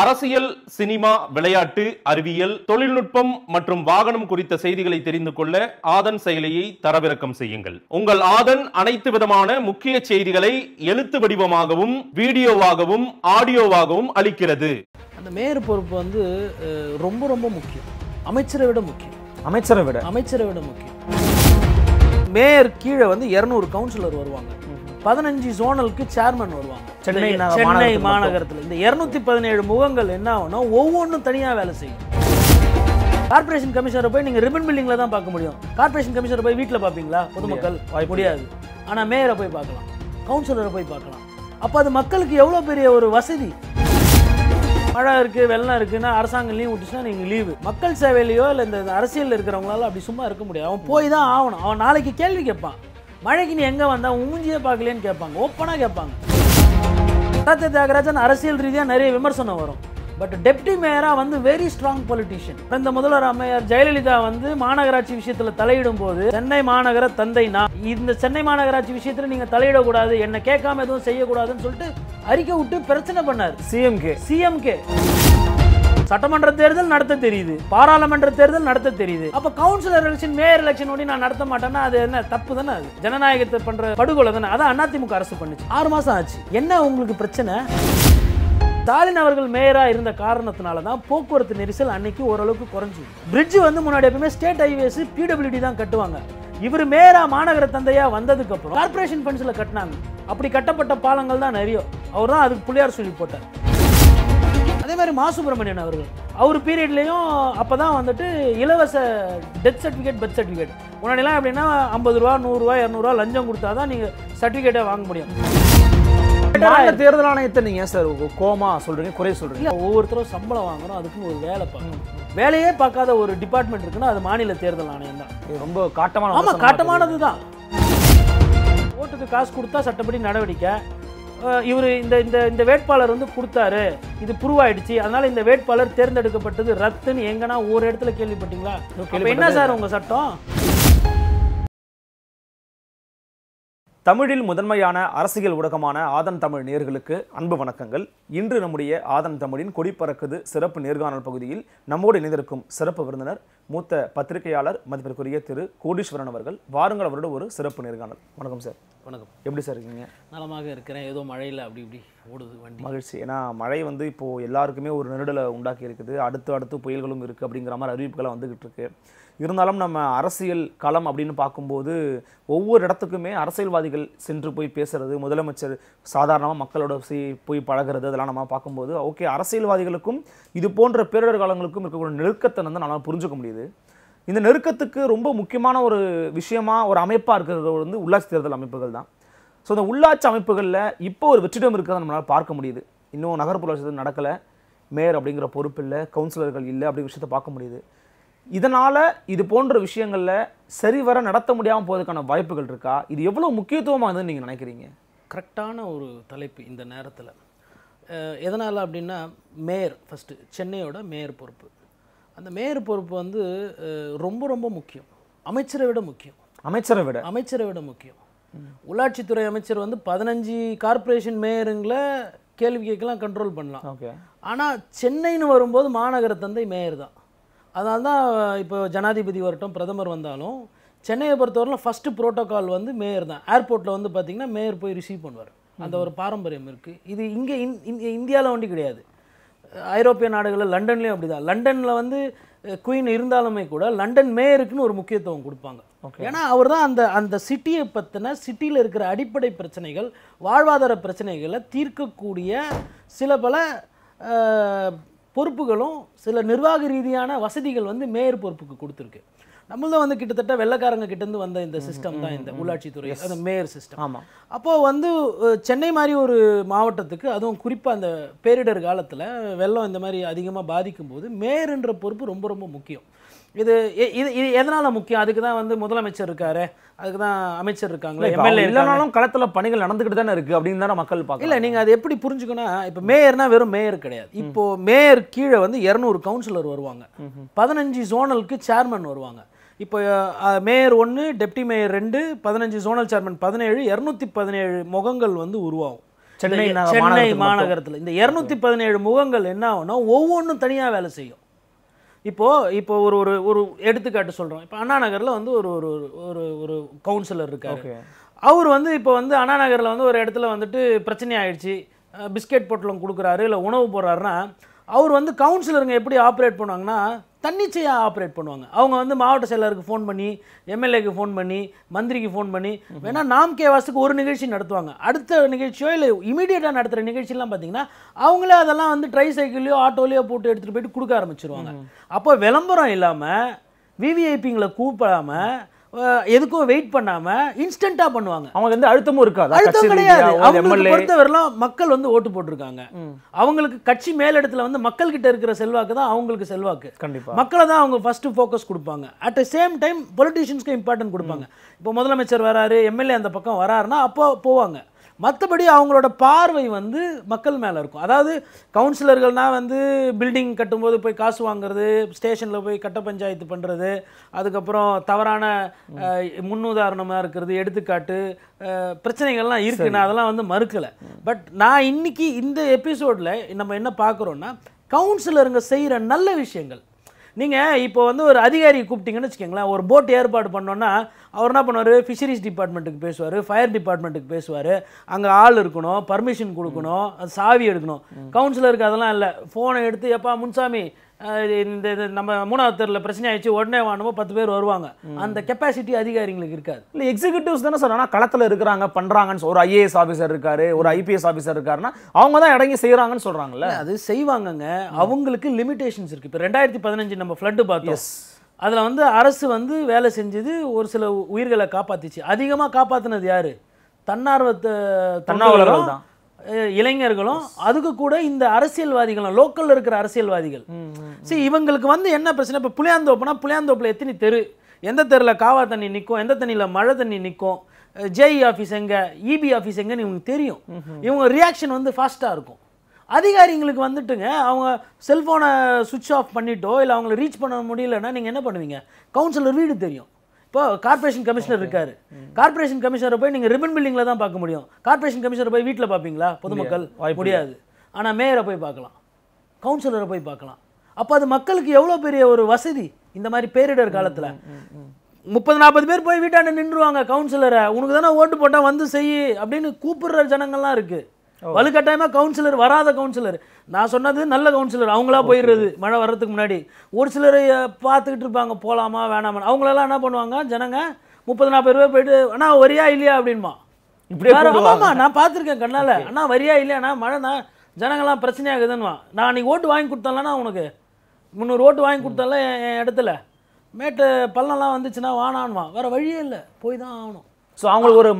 அரசியல் சினிமா விளையாட்டு அறிவியல் தொழில்நுட்பம் மற்றும் வாகனம் குறித்த செய்திகளை தெரிந்து கொள்ள ஆதன் செயலியை தரவிறக்கம் செய்யுங்கள் உங்கள் ஆதன் அனைத்து விதமான முக்கிய செய்திகளை எழுத்து வடிவமாகவும் வீடியோவாகவும் ஆடியோவாகவும் அளிக்கிறது அந்த மேயர் பொறுப்பு வந்து ரொம்ப ரொம்ப முக்கியம் அமைச்சரை விட முக்கியம் அமைச்சரை விட அமைச்சரை விட முக்கியம் மேயர் கீழே வந்து இரநூறு கவுன்சிலர் வருவாங்க பதினஞ்சு ஜோனலுக்கு சேர்மன் வருவாங்க சென்னை சென்னை மாநகரத்தில் இந்த இருநூத்தி பதினேழு முகங்கள் என்ன ஆகணும் ஒவ்வொன்றும் தனியாக வேலை செய்யும் கார்பரேஷன் கமிஷனரை போய் நீங்கள் ரிப்பன் பில்டிங்கில் தான் பார்க்க முடியும் கார்பரேஷன் கமிஷனரை போய் வீட்டில் பார்ப்பீங்களா பொதுமக்கள் முடியாது ஆனால் மேயரை போய் பார்க்கலாம் கவுன்சிலரை போய் பார்க்கலாம் அப்போ அது மக்களுக்கு எவ்வளோ பெரிய ஒரு வசதி மழை இருக்குது வெள்ளம் இருக்குன்னா அரசாங்கம் லீவ் விட்டுச்சுன்னா நீங்கள் லீவு மக்கள் சேவையிலையோ இல்லை இந்த அரசியலில் இருக்கிறவங்களால அப்படி சும்மா இருக்க முடியாது அவன் போய் தான் ஆகணும் அவன் நாளைக்கு கேள்வி கேட்பான் மழைக்கு நீ எங்கே வந்தால் மூஞ்சியே பார்க்கலன்னு கேட்பாங்க ஓப்பனாக கேட்பாங்க தத்த தியாகராஜன் அரசியல் ரீதியாக நிறைய விமர்சனம் வரும் பட் டெப்டி மேயராக வந்து வெரி ஸ்ட்ராங் பொலிட்டீஷியன் இந்த முதல்வர் அம்மையார் ஜெயலலிதா வந்து மாநகராட்சி விஷயத்தில் தலையிடும் போது சென்னை மாநகர தந்தை நான் இந்த சென்னை மாநகராட்சி விஷயத்தில் நீங்கள் தலையிடக்கூடாது என்னை கேட்காம எதுவும் செய்யக்கூடாதுன்னு சொல்லிட்டு அறிக்கை விட்டு பிரச்சனை பண்ணார் சிஎம்கே சிஎம்கே சட்டமன்ற தேர்தல் நடத்த தெரியுது பாராளுமன்ற தேர்தல் நடத்த தெரியுது அப்ப கவுன்சிலர் எலெக்ஷன் மேயர் எலெக்ஷன் ஒடி நான் நடத்த மாட்டேன்னா அது என்ன தப்பு தானே அது ஜனநாயகத்தை பண்ற படுகொலை தானே அதான் அதிமுக அரசு பண்ணுச்சு ஆறு மாசம் ஆச்சு என்ன உங்களுக்கு பிரச்சனை ஸ்டாலின் அவர்கள் மேயராக இருந்த காரணத்தினால தான் போக்குவரத்து நெரிசல் அன்னைக்கு ஓரளவுக்கு குறைஞ்சி பிரிட்ஜ் வந்து முன்னாடி எப்பவுமே ஸ்டேட் ஹைவேஸ் பிடபிள்யூடி தான் கட்டுவாங்க இவர் மேயரா மாநகர தந்தையா வந்ததுக்கு அப்புறம் கார்பரேஷன் கட்டினாங்க அப்படி கட்டப்பட்ட பாலங்கள் தான் நிறைய அவர் தான் அதுக்கு புள்ளியார் சொல்லி போட்டார் அதே மாதிரி மா சுப்பிரமணியன் அவர்கள் அவர் பீரியட்லேயும் அப்போ தான் வந்துட்டு இலவச டெத் சர்டிஃபிகேட் பர்த் சர்டிஃபிகேட் முன்னாடிலாம் எப்படின்னா ஐம்பது ரூபா நூறுரூவா இரநூறுவா லஞ்சம் கொடுத்தா தான் நீங்கள் சர்டிஃபிகேட்டை வாங்க முடியும் தேர்தல் ஆணையத்தை நீங்கள் சார் கோமா சொல்கிறீங்க குறை சொல்கிறீங்க இல்லை ஒவ்வொருத்தரும் சம்பளம் வாங்குறோம் அதுக்குன்னு ஒரு வேலை பார்க்கணும் வேலையே பார்க்காத ஒரு டிபார்ட்மெண்ட் இருக்குன்னா அது மாநில தேர்தல் ஆணையம் தான் ரொம்ப காட்டமான ஆமாம் காட்டமானது தான் ஓட்டுக்கு காசு கொடுத்தா சட்டப்படி நடவடிக்கை இவர் இந்த இந்த இந்த வேட்பாளர் வந்து கொடுத்தாரு இது ப்ரூவ் அதனால இந்த வேட்பாளர் தேர்ந்தெடுக்கப்பட்டது ரத்துன்னு எங்கன்னா ஒரு இடத்துல கேள்விப்பட்டீங்களா என்ன சார் உங்க சட்டம் தமிழில் முதன்மையான அரசியல் ஊடகமான ஆதன் தமிழ் நேர்களுக்கு அன்பு வணக்கங்கள் இன்று நம்முடைய ஆதன் தமிழின் கொடிப்பறக்குது சிறப்பு நேர்காணல் பகுதியில் நம்மோடு இணைந்திருக்கும் சிறப்பு விருந்தினர் மூத்த பத்திரிகையாளர் மதிப்பிற்குரிய திரு கோடீஸ்வரன் அவர்கள் வாருங்கள் அவரோட ஒரு சிறப்பு நேர்காணல் வணக்கம் சார் வணக்கம் எப்படி சார் இருக்கீங்க நலமாக இருக்கிறேன் ஏதோ மழையில் அப்படி இப்படி ஓடுது வண்டி மகிழ்ச்சி ஏன்னா மழை வந்து இப்போது எல்லாருக்குமே ஒரு நெருடலை உண்டாக்கி இருக்குது அடுத்து அடுத்து புயல்களும் இருக்குது அப்படிங்கிற மாதிரி அறிவிப்புகளாக வந்துக்கிட்டு இருக்குது இருந்தாலும் நம்ம அரசியல் களம் அப்படின்னு பார்க்கும்போது ஒவ்வொரு இடத்துக்குமே அரசியல்வாதிகள் சென்று போய் பேசுகிறது முதலமைச்சர் சாதாரணமாக மக்களோட போய் பழகிறது அதெல்லாம் நம்ம பார்க்கும்போது ஓகே அரசியல்வாதிகளுக்கும் இது போன்ற பேரிடர் காலங்களுக்கும் இருக்கக்கூடிய நெருக்கத்தை வந்து நம்மளால் புரிஞ்சுக்க முடியுது இந்த நெருக்கத்துக்கு ரொம்ப முக்கியமான ஒரு விஷயமா ஒரு அமைப்பாக இருக்கிறது வந்து உள்ளாட்சி தேர்தல் அமைப்புகள் தான் ஸோ இந்த உள்ளாட்சி அமைப்புகளில் இப்போ ஒரு வெற்றிடம் இருக்கிறத நம்மளால் பார்க்க முடியுது இன்னும் நகர்ப்புற நடக்கலை மேயர் அப்படிங்கிற பொறுப்பு இல்லை கவுன்சிலர்கள் இல்லை அப்படிங்கிற விஷயத்தை பார்க்க முடியுது இதனால் இது போன்ற விஷயங்களில் சரிவர நடத்த முடியாமல் போவதற்கான வாய்ப்புகள் இருக்கா இது எவ்வளோ முக்கியத்துவமானதுன்னு நீங்கள் நினைக்கிறீங்க கரெக்டான ஒரு தலைப்பு இந்த நேரத்தில் எதனால் அப்படின்னா மேயர் ஃபஸ்ட்டு சென்னையோட மேயர் பொறுப்பு அந்த மேயர் பொறுப்பு வந்து ரொம்ப ரொம்ப முக்கியம் அமைச்சரை விட முக்கியம் அமைச்சரை விட அமைச்சரை விட முக்கியம் உள்ளாட்சித்துறை அமைச்சர் வந்து பதினஞ்சு கார்பரேஷன் மேயருங்களை கேள்வி கேட்கலாம் கண்ட்ரோல் பண்ணலாம் ஓகே ஆனால் சென்னைன்னு வரும்போது மாநகர தந்தை மேயர் தான் அதனால்தான் தான் இப்போ ஜனாதிபதி வரட்டும் பிரதமர் வந்தாலும் சென்னையை பொறுத்தவரையில் ஃபஸ்ட்டு ப்ரோட்டோக்கால் வந்து மேயர் தான் ஏர்போர்ட்டில் வந்து பார்த்திங்கன்னா மேயர் போய் ரிசீவ் பண்ணுவார் அந்த ஒரு பாரம்பரியம் இருக்குது இது இங்கே இந்தியாவில் வண்டி கிடையாது ஐரோப்பிய நாடுகளில் லண்டன்லேயும் அப்படி தான் லண்டனில் வந்து குயின் இருந்தாலுமே கூட லண்டன் மேயருக்குன்னு ஒரு முக்கியத்துவம் கொடுப்பாங்க ஏன்னா அவர் தான் அந்த அந்த சிட்டியை பற்றின சிட்டியில் இருக்கிற அடிப்படை பிரச்சனைகள் வாழ்வாதார பிரச்சனைகளை தீர்க்கக்கூடிய சில பல பொறுப்புகளும் சில நிர்வாக ரீதியான வசதிகள் வந்து மேயர் பொறுப்புக்கு கொடுத்துருக்கு நம்மளும் வந்து கிட்டத்தட்ட வெள்ளக்காரங்க கிட்டேருந்து வந்த இந்த சிஸ்டம் தான் இந்த உள்ளாட்சித்துறை அந்த மேயர் சிஸ்டம் ஆமாம் அப்போது வந்து சென்னை மாதிரி ஒரு மாவட்டத்துக்கு அதுவும் குறிப்பாக அந்த பேரிடர் காலத்தில் வெள்ளம் இந்த மாதிரி அதிகமாக பாதிக்கும் போது மேயர்ன்ற பொறுப்பு ரொம்ப ரொம்ப முக்கியம் இது இது இது எதனால முக்கியம் அதுக்கு தான் வந்து முதலமைச்சர் இருக்காரு அதுக்கு தான் அமைச்சர் இருக்காங்களே எம்எல்ஏ இல்லைனாலும் களத்தில் பணிகள் நடந்துக்கிட்டு தானே இருக்குது அப்படின்னு தானே மக்கள் பார்க்க இல்லை நீங்கள் அது எப்படி புரிஞ்சுக்கணும் இப்போ மேயர்னா வெறும் மேயர் கிடையாது இப்போது மேயர் கீழே வந்து இரநூறு கவுன்சிலர் வருவாங்க பதினஞ்சு ஜோனலுக்கு சேர்மன் வருவாங்க இப்போ மேயர் ஒன்று டெப்டி மேயர் ரெண்டு பதினஞ்சு ஜோனல் சேர்மன் பதினேழு இரநூத்தி பதினேழு முகங்கள் வந்து உருவாகும் சென்னை மாநகரத்தில் இந்த இரநூத்தி பதினேழு முகங்கள் என்ன ஆகும்னா ஒவ்வொன்றும் தனியாக வேலை செய்யும் இப்போது இப்போ ஒரு ஒரு ஒரு எடுத்துக்காட்டு சொல்கிறோம் இப்போ அண்ணா நகரில் வந்து ஒரு ஒரு ஒரு ஒரு கவுன்சிலர் இருக்கார் அவர் வந்து இப்போ வந்து அண்ணா நகரில் வந்து ஒரு இடத்துல வந்துட்டு பிரச்சனை ஆயிடுச்சு பிஸ்கெட் பொட்டலம் கொடுக்குறாரு இல்லை உணவு போடுறாருன்னா அவர் வந்து கவுன்சிலருங்க எப்படி ஆப்ரேட் பண்ணுவாங்கன்னா தன்னிச்சையாக ஆப்ரேட் பண்ணுவாங்க அவங்க வந்து மாவட்ட செயலருக்கு ஃபோன் பண்ணி எம்எல்ஏக்கு ஃபோன் பண்ணி மந்திரிக்கு ஃபோன் பண்ணி வேணால் நாம் கே ஒரு நிகழ்ச்சி நடத்துவாங்க அடுத்த நிகழ்ச்சியோ இல்லை இமீடியட்டாக நடத்துகிற நிகழ்ச்சியெலாம் பார்த்தீங்கன்னா அவங்களே அதெல்லாம் வந்து ட்ரை சைக்கிள்லையோ ஆட்டோலையோ போட்டு எடுத்துகிட்டு போயிட்டு கொடுக்க ஆரம்பிச்சிருவாங்க அப்போ விளம்பரம் இல்லாமல் விவிஐபிங்களை கூப்பிடாமல் எதுக்கும் வெயிட் பண்ணாம இன்ஸ்டன்டா பண்ணுவாங்க அவங்க வந்து அழுத்தமும் இருக்காது அழுத்தம் கிடையாது அவங்களுக்கு பொறுத்தவரைலாம் மக்கள் வந்து ஓட்டு போட்டிருக்காங்க அவங்களுக்கு கட்சி மேலிடத்துல வந்து மக்கள் கிட்ட இருக்கிற செல்வாக்கு தான் அவங்களுக்கு செல்வாக்கு கண்டிப்பா மக்களை தான் அவங்க ஃபர்ஸ்ட் ஃபோக்கஸ் கொடுப்பாங்க அட் த சேம் டைம் பொலிட்டீஷியன்ஸ்க்கு இம்பார்ட்டன்ட் கொடுப்பாங்க இப்போ முதலமைச்சர் வராரு எம்எல்ஏ அந்த பக்கம் வராருன்னா அப்போ போவாங்க மற்றபடி அவங்களோட பார்வை வந்து மக்கள் மேலே இருக்கும் அதாவது கவுன்சிலர்கள்னால் வந்து பில்டிங் கட்டும்போது போய் காசு வாங்குறது ஸ்டேஷனில் போய் கட்ட பஞ்சாயத்து பண்ணுறது அதுக்கப்புறம் தவறான முன்னுதாரணமாக இருக்கிறது எடுத்துக்காட்டு பிரச்சனைகள்லாம் இருக்குது நான் அதெல்லாம் வந்து மறுக்கலை பட் நான் இன்றைக்கி இந்த எபிசோடில் நம்ம என்ன பார்க்குறோன்னா கவுன்சிலருங்க செய்கிற நல்ல விஷயங்கள் நீங்கள் இப்போ வந்து ஒரு அதிகாரியை கூப்பிட்டீங்கன்னு வச்சுக்கோங்களேன் ஒரு போட் ஏற்பாடு பண்ணோன்னா அவர் என்ன பண்ணுவார் ஃபிஷரிஸ் டிபார்ட்மெண்ட்டுக்கு பேசுவார் ஃபயர் டிபார்ட்மெண்ட்டுக்கு பேசுவார் அங்கே ஆள் இருக்கணும் பர்மிஷன் கொடுக்கணும் சாவி எடுக்கணும் கவுன்சிலருக்கு அதெல்லாம் இல்லை ஃபோனை எடுத்து எப்பா முன்சாமி இந்த நம்ம மூணாவது தெருவில் பிரச்சனை ஆயிடுச்சு உடனே வாணுமோ பத்து பேர் வருவாங்க அந்த கெப்பாசிட்டி அதிகாரிங்களுக்கு இருக்காது இல்லை எக்ஸிகூட்டிவ்ஸ் தானே சார் களத்தில் இருக்கிறாங்க பண்ணுறாங்கன்னு ஒரு ஐஏஎஸ் ஆஃபீஸர் இருக்கார் ஒரு ஐபிஎஸ் ஆஃபீஸர் இருக்காருன்னா அவங்க தான் இடங்கி செய்கிறாங்கன்னு சொல்கிறாங்கல்ல அது செய்வாங்கங்க அவங்களுக்கு லிமிடேஷன்ஸ் இருக்குது இப்போ ரெண்டாயிரத்தி பதினஞ்சு நம்ம ஃப்ளட்டு பார்த்தோம் அதில் வந்து அரசு வந்து வேலை செஞ்சது ஒரு சில உயிர்களை காப்பாற்றிச்சு அதிகமாக காப்பாற்றினது யார் தன்னார்வத்தை தன்னார்வலர்கள் தான் இளைஞர்களும் அதுக்கு கூட இந்த அரசியல்வாதிகளும் லோக்கலில் இருக்கிற அரசியல்வாதிகள் சரி இவங்களுக்கு வந்து என்ன பிரச்சனை இப்போ புளியாந்தோப்புனா புளியாந்தோப்பில் எத்தனை தெரு எந்த தெருவில் காவா தண்ணி நிற்கும் எந்த தண்ணியில் மழை தண்ணி நிற்கும் ஜேஇ ஆஃபீஸ் e எங்கே இபி e ஆஃபீஸ் எங்கேன்னு இவங்களுக்கு தெரியும் இவங்க ரியாக்ஷன் வந்து ஃபாஸ்ட்டாக இருக்கும் அதிகாரிங்களுக்கு வந்துட்டுங்க அவங்க செல்ஃபோனை சுவிட்ச் ஆஃப் பண்ணிட்டோ இல்லை அவங்கள ரீச் பண்ண முடியலன்னா நீங்கள் என்ன பண்ணுவீங்க கவுன்சிலர் வீடு தெரியும் இப்போ கார்பரேஷன் கமிஷனர் இருக்கார் கார்பரேஷன் கமிஷனரை போய் நீங்கள் ரிபன் பில்டிங்கில் தான் பார்க்க முடியும் கார்பரேஷன் கமிஷனரை போய் வீட்டில் பார்ப்பீங்களா பொதுமக்கள் முடியாது ஆனால் மேயரை போய் பார்க்கலாம் கவுன்சிலரை போய் பார்க்கலாம் அப்போ அது மக்களுக்கு எவ்வளோ பெரிய ஒரு வசதி இந்த மாதிரி பேரிடர் காலத்தில் முப்பது நாற்பது பேர் போய் வீட்டாண்ட நின்றுவாங்க கவுன்சிலரை உனக்கு தானே ஓட்டு போட்டால் வந்து செய் அப்படின்னு கூப்பிடுற ஜனங்கள்லாம் இருக்குது வலுக்கட்டாயமாக கவுன்சிலர் வராத கவுன்சிலர் நான் சொன்னது நல்ல கவுன்சிலர் அவங்களா போயிடுறது மழை வர்றதுக்கு முன்னாடி ஒரு சிலர் பார்த்துக்கிட்டு இருப்பாங்க போகலாமா வேணாமா அவங்களெல்லாம் என்ன பண்ணுவாங்க ஜனங்க முப்பது நாற்பது ரூபாய் போயிட்டு அண்ணா வரியா இல்லையா அப்படின்மா ஆமாம்மா நான் பார்த்துருக்கேன் கண்ணால் அண்ணா வரியா இல்லையாண்ணா தான் ஜனங்கள்லாம் பிரச்சனையாகுதுன்னுவா நான் அன்றைக்கி ஓட்டு வாங்கி கொடுத்தாலண்ணா உனக்கு முந்நூறு ஓட்டு வாங்கி கொடுத்தால என் இடத்துல மேட்டு பள்ளம்லாம் வந்துச்சுன்னா வானான்வான் வேறு வழியே இல்லை போய் தான் ஆகணும் ஸோ அவங்களுக்கு ஒரு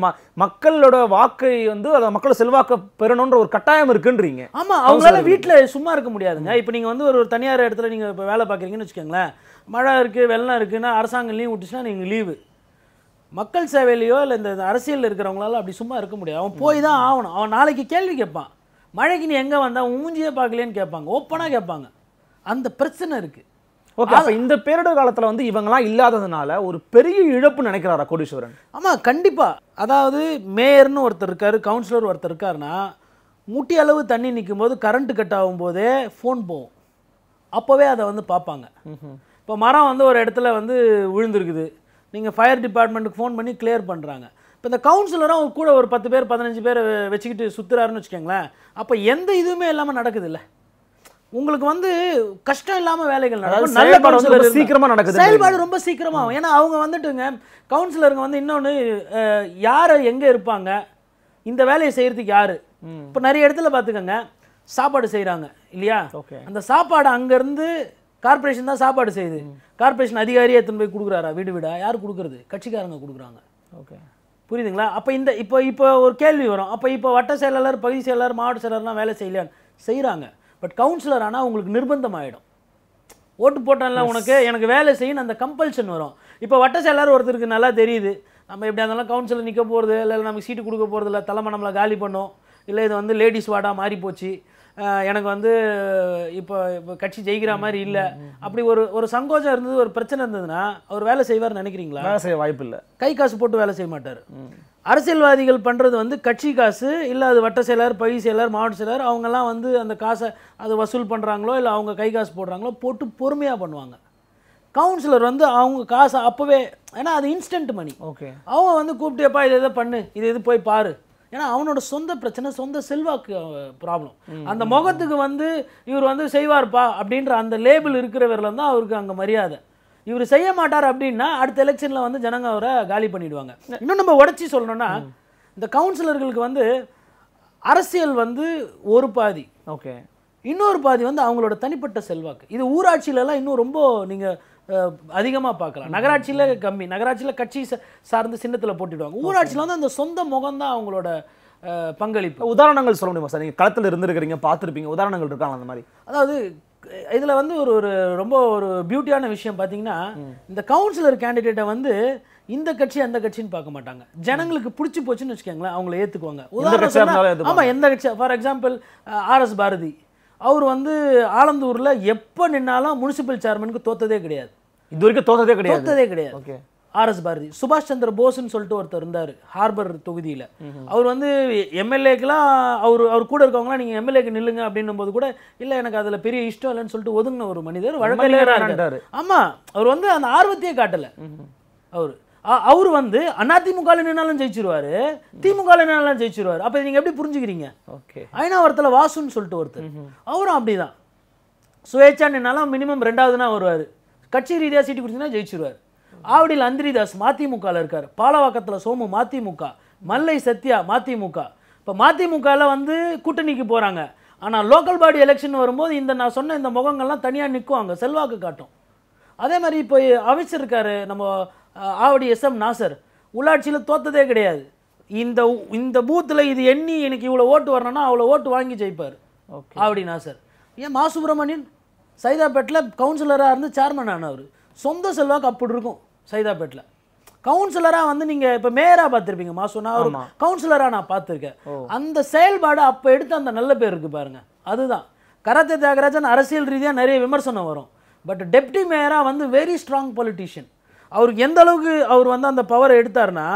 மக்களோட வாக்கை வந்து அதை மக்களை செல்வாக்க பெறணுன்ற ஒரு கட்டாயம் இருக்குன்றீங்க ஆமாம் அவங்களால வீட்டில் சும்மா இருக்க முடியாதுங்க இப்போ நீங்கள் வந்து ஒரு தனியார் இடத்துல நீங்கள் இப்போ வேலை பார்க்குறீங்கன்னு வச்சுக்கோங்களேன் மழை இருக்குது வெள்ளம் இருக்குன்னா அரசாங்கம் லீவ் விட்டுச்சுன்னா நீங்கள் லீவு மக்கள் சேவையிலையோ இல்லை இந்த அரசியலில் இருக்கிறவங்களால அப்படி சும்மா இருக்க முடியாது அவன் போய் தான் ஆகணும் அவன் நாளைக்கு கேள்வி கேட்பான் மழைக்கு நீ எங்கே வந்தால் ஊஞ்சியே பார்க்கலேன்னு கேட்பாங்க ஓப்பனாக கேட்பாங்க அந்த பிரச்சனை இருக்குது ஓகே அப்போ இந்த பேரிடர் காலத்தில் வந்து இவங்கெல்லாம் இல்லாததுனால ஒரு பெரிய இழப்பு நினைக்கிறாரா கோடீஸ்வரன் ஆமாம் கண்டிப்பாக அதாவது மேயர்னு ஒருத்தர் இருக்கார் கவுன்சிலர் ஒருத்தர் இருக்காருன்னா முட்டி அளவு தண்ணி நிற்கும் போது கரண்ட்டு கட் ஆகும் போதே ஃபோன் போகும் அப்போவே அதை வந்து பார்ப்பாங்க இப்போ மரம் வந்து ஒரு இடத்துல வந்து விழுந்துருக்குது நீங்கள் ஃபயர் டிபார்ட்மெண்ட்டுக்கு ஃபோன் பண்ணி கிளியர் பண்ணுறாங்க இப்போ இந்த கவுன்சிலரும் கூட ஒரு பத்து பேர் பதினஞ்சு பேர் வச்சுக்கிட்டு சுற்றுறாருன்னு வச்சுக்கோங்களேன் அப்போ எந்த இதுவுமே இல்லாமல் நடக்குது இல்லை உங்களுக்கு வந்து கஷ்டம் இல்லாமல் வேலைகள் நடக்கும் நல்ல சீக்கிரமாக நடக்குது செயல்பாடு ரொம்ப சீக்கிரமாக ஆகும் ஏன்னா அவங்க வந்துட்டுங்க கவுன்சிலருங்க வந்து இன்னொன்று யார் எங்கே இருப்பாங்க இந்த வேலையை செய்கிறதுக்கு யார் இப்போ நிறைய இடத்துல பார்த்துக்கோங்க சாப்பாடு செய்கிறாங்க இல்லையா அந்த சாப்பாடு அங்கேருந்து கார்பரேஷன் தான் சாப்பாடு செய்யுது கார்பரேஷன் அதிகாரியே எத்தனை போய் கொடுக்குறாரா வீடு வீடா யார் கொடுக்குறது கட்சிக்காரங்க கொடுக்குறாங்க ஓகே புரியுதுங்களா அப்போ இந்த இப்போ இப்போ ஒரு கேள்வி வரும் அப்போ இப்போ வட்ட செயலாளர் பகுதி செயலாளர் மாவட்ட செயலாளர்லாம் வேலை செய்யலையான்னு செய்கிறாங்க பட் கவுன்சிலர் ஆனால் உங்களுக்கு நிர்பந்தம் ஆகிடும் ஓட்டு போட்டான்ல உனக்கு எனக்கு வேலை செய்யணும் அந்த கம்பல்ஷன் வரும் இப்போ வட்ட செயலாளர் ஒருத்தருக்கு நல்லா தெரியுது நம்ம எப்படியா இருந்தாலும் கவுன்சிலர் நிற்க போகிறது இல்லை நமக்கு சீட்டு கொடுக்க போகிறது இல்லை தலைமை நம்மளை காலி பண்ணும் இல்லை இது வந்து லேடிஸ் வார்டாக மாறி போச்சு எனக்கு வந்து இப்போ இப்போ கட்சி ஜெயிக்கிற மாதிரி இல்லை அப்படி ஒரு ஒரு சங்கோஜம் இருந்தது ஒரு பிரச்சனை இருந்ததுன்னா அவர் வேலை செய்வார்னு நினைக்கிறீங்களா வேலை செய்ய வாய்ப்பு இல்லை கை காசு போட்டு வேலை செய்ய மாட்டார் அரசியல்வாதிகள் பண்ணுறது வந்து கட்சி காசு இல்லை அது வட்ட செயலர் பை செயலர் மாவட்ட செயலர் அவங்கெல்லாம் வந்து அந்த காசை அது வசூல் பண்ணுறாங்களோ இல்லை அவங்க கை காசு போடுறாங்களோ போட்டு பொறுமையாக பண்ணுவாங்க கவுன்சிலர் வந்து அவங்க காசை அப்போவே ஏன்னா அது இன்ஸ்டன்ட் மணி ஓகே அவங்க வந்து கூப்பிட்டேப்பா இதை இதை பண்ணு இது இது போய் பாரு ஏன்னா அவனோட சொந்த பிரச்சனை சொந்த செல்வாக்கு ப்ராப்ளம் அந்த முகத்துக்கு வந்து இவர் வந்து செய்வார்ப்பா அப்படின்ற அந்த லேபிள் இருக்கிறவரில் தான் அவருக்கு அங்கே மரியாதை இவர் செய்ய மாட்டார் அப்படின்னா அடுத்த எலெக்ஷனில் வந்து ஜனங்க அவரை காலி பண்ணிடுவாங்க இன்னும் நம்ம உடச்சி சொல்லணும்னா இந்த கவுன்சிலர்களுக்கு வந்து அரசியல் வந்து ஒரு பாதி ஓகே இன்னொரு பாதி வந்து அவங்களோட தனிப்பட்ட செல்வாக்கு இது ஊராட்சியிலலாம் இன்னும் ரொம்ப நீங்கள் அதிகமாக பார்க்கலாம் நகராட்சியில் கம்மி நகராட்சியில் கட்சி சார்ந்து சின்னத்தில் போட்டிடுவாங்க ஊராட்சியில் வந்து அந்த சொந்த முகம் தான் அவங்களோட பங்களிப்பு உதாரணங்கள் சொல்ல முடியுமா சார் நீங்கள் களத்தில் இருந்துருக்கிறீங்க பார்த்துருப்பீங்க உதாரணங்கள் இருக்காங்க அந்த மாதிரி அதாவது இதில் வந்து ஒரு ஒரு ரொம்ப ஒரு பியூட்டியான விஷயம் பார்த்தீங்கன்னா இந்த கவுன்சிலர் கேண்டிடேட்டை வந்து இந்த கட்சி அந்த கட்சின்னு பார்க்க மாட்டாங்க ஜனங்களுக்கு பிடிச்சி போச்சுன்னு வச்சுக்கோங்களேன் அவங்கள ஏற்றுக்குவாங்க உதாரணம் ஆமாம் எந்த கட்சி ஃபார் எக்ஸாம்பிள் ஆர்எஸ் பாரதி அவர் வந்து ஆலந்தூரில் எப்போ நின்னாலும் முனிசிபல் சேர்மனுக்கு தோத்ததே கிடையாது இது வரைக்கும் தோத்ததே கிடையாது தோத்ததே கிடையாது ஓகே ஆர்எஸ் பாரதி சுபாஷ் சந்திர போஸ்ன்னு சொல்லிட்டு ஒருத்தர் இருந்தார் ஹார்பர் தொகுதியில் அவர் வந்து எம்எல்ஏக்கெலாம் அவர் அவர் கூட இருக்கவங்களாம் நீங்கள் எம்எல்ஏக்கு நில்லுங்க அப்படின்னும் போது கூட இல்லை எனக்கு அதில் பெரிய இஷ்டம் இல்லைன்னு சொல்லிட்டு ஒதுங்கின ஒரு மனிதர் வழக்கறிஞர் ஆமாம் அவர் வந்து அந்த ஆர்வத்தையே காட்டலை அவர் அவர் வந்து அதிமுகவில் நின்னாலும் ஜெயிச்சிருவாரு திமுகவில் நின்னாலும் ஜெயிச்சிருவாரு அப்போ நீங்கள் எப்படி புரிஞ்சுக்கிறீங்க ஓகே ஐநா ஒருத்தர் வாசுன்னு சொல்லிட்டு ஒருத்தர் அவரும் அப்படி தான் சுயேட்சா நின்னாலும் மினிமம் ரெண்டாவது தான் வருவார் கட்சி ரீதியாக சீட்டு கொடுத்தீங்கன்னா ஜெயிச்சிருவார் ஆவடியில் அந்திரிதாஸ் மதிமுகவில் இருக்கார் பாலவாக்கத்தில் சோமு மதிமுக மல்லை சத்யா மதிமுக இப்போ மதிமுகவில் வந்து கூட்டணிக்கு போகிறாங்க ஆனால் லோக்கல் பாடி எலெக்ஷன் வரும்போது இந்த நான் சொன்ன இந்த முகங்கள்லாம் தனியாக நிற்கும் அங்கே செல்வாக்கு காட்டும் அதே மாதிரி இப்போ அமைச்சர் இருக்கார் நம்ம ஆவடி எஸ் எம் நாசர் உள்ளாட்சியில் தோத்ததே கிடையாது இந்த இந்த பூத்தில் இது எண்ணி எனக்கு இவ்வளோ ஓட்டு வரணும்னா அவ்வளோ ஓட்டு வாங்கி ஜெயிப்பார் ஆவடி நாசர் ஏன் மா சுப்பிரமணியன் சைதாப்பேட்டில் கவுன்சிலராக இருந்து சேர்மன் ஆனவர் சொந்த செல்வாக்கு அப்படி இருக்கும் சைதாப்பேட்டில் கவுன்சிலராக வந்து நீங்கள் இப்போ மேயராக பார்த்துருப்பீங்க மா சொன்னால் ஒரு கவுன்சிலராக நான் பார்த்துருக்கேன் அந்த செயல்பாடு அப்போ எடுத்து அந்த நல்ல பேர் இருக்குது பாருங்கள் அதுதான் கராத்தே தியாகராஜன் அரசியல் ரீதியாக நிறைய விமர்சனம் வரும் பட் டெப்டி மேயராக வந்து வெரி ஸ்ட்ராங் பொலிட்டீஷியன் அவருக்கு எந்த அளவுக்கு அவர் வந்து அந்த பவரை எடுத்தார்னா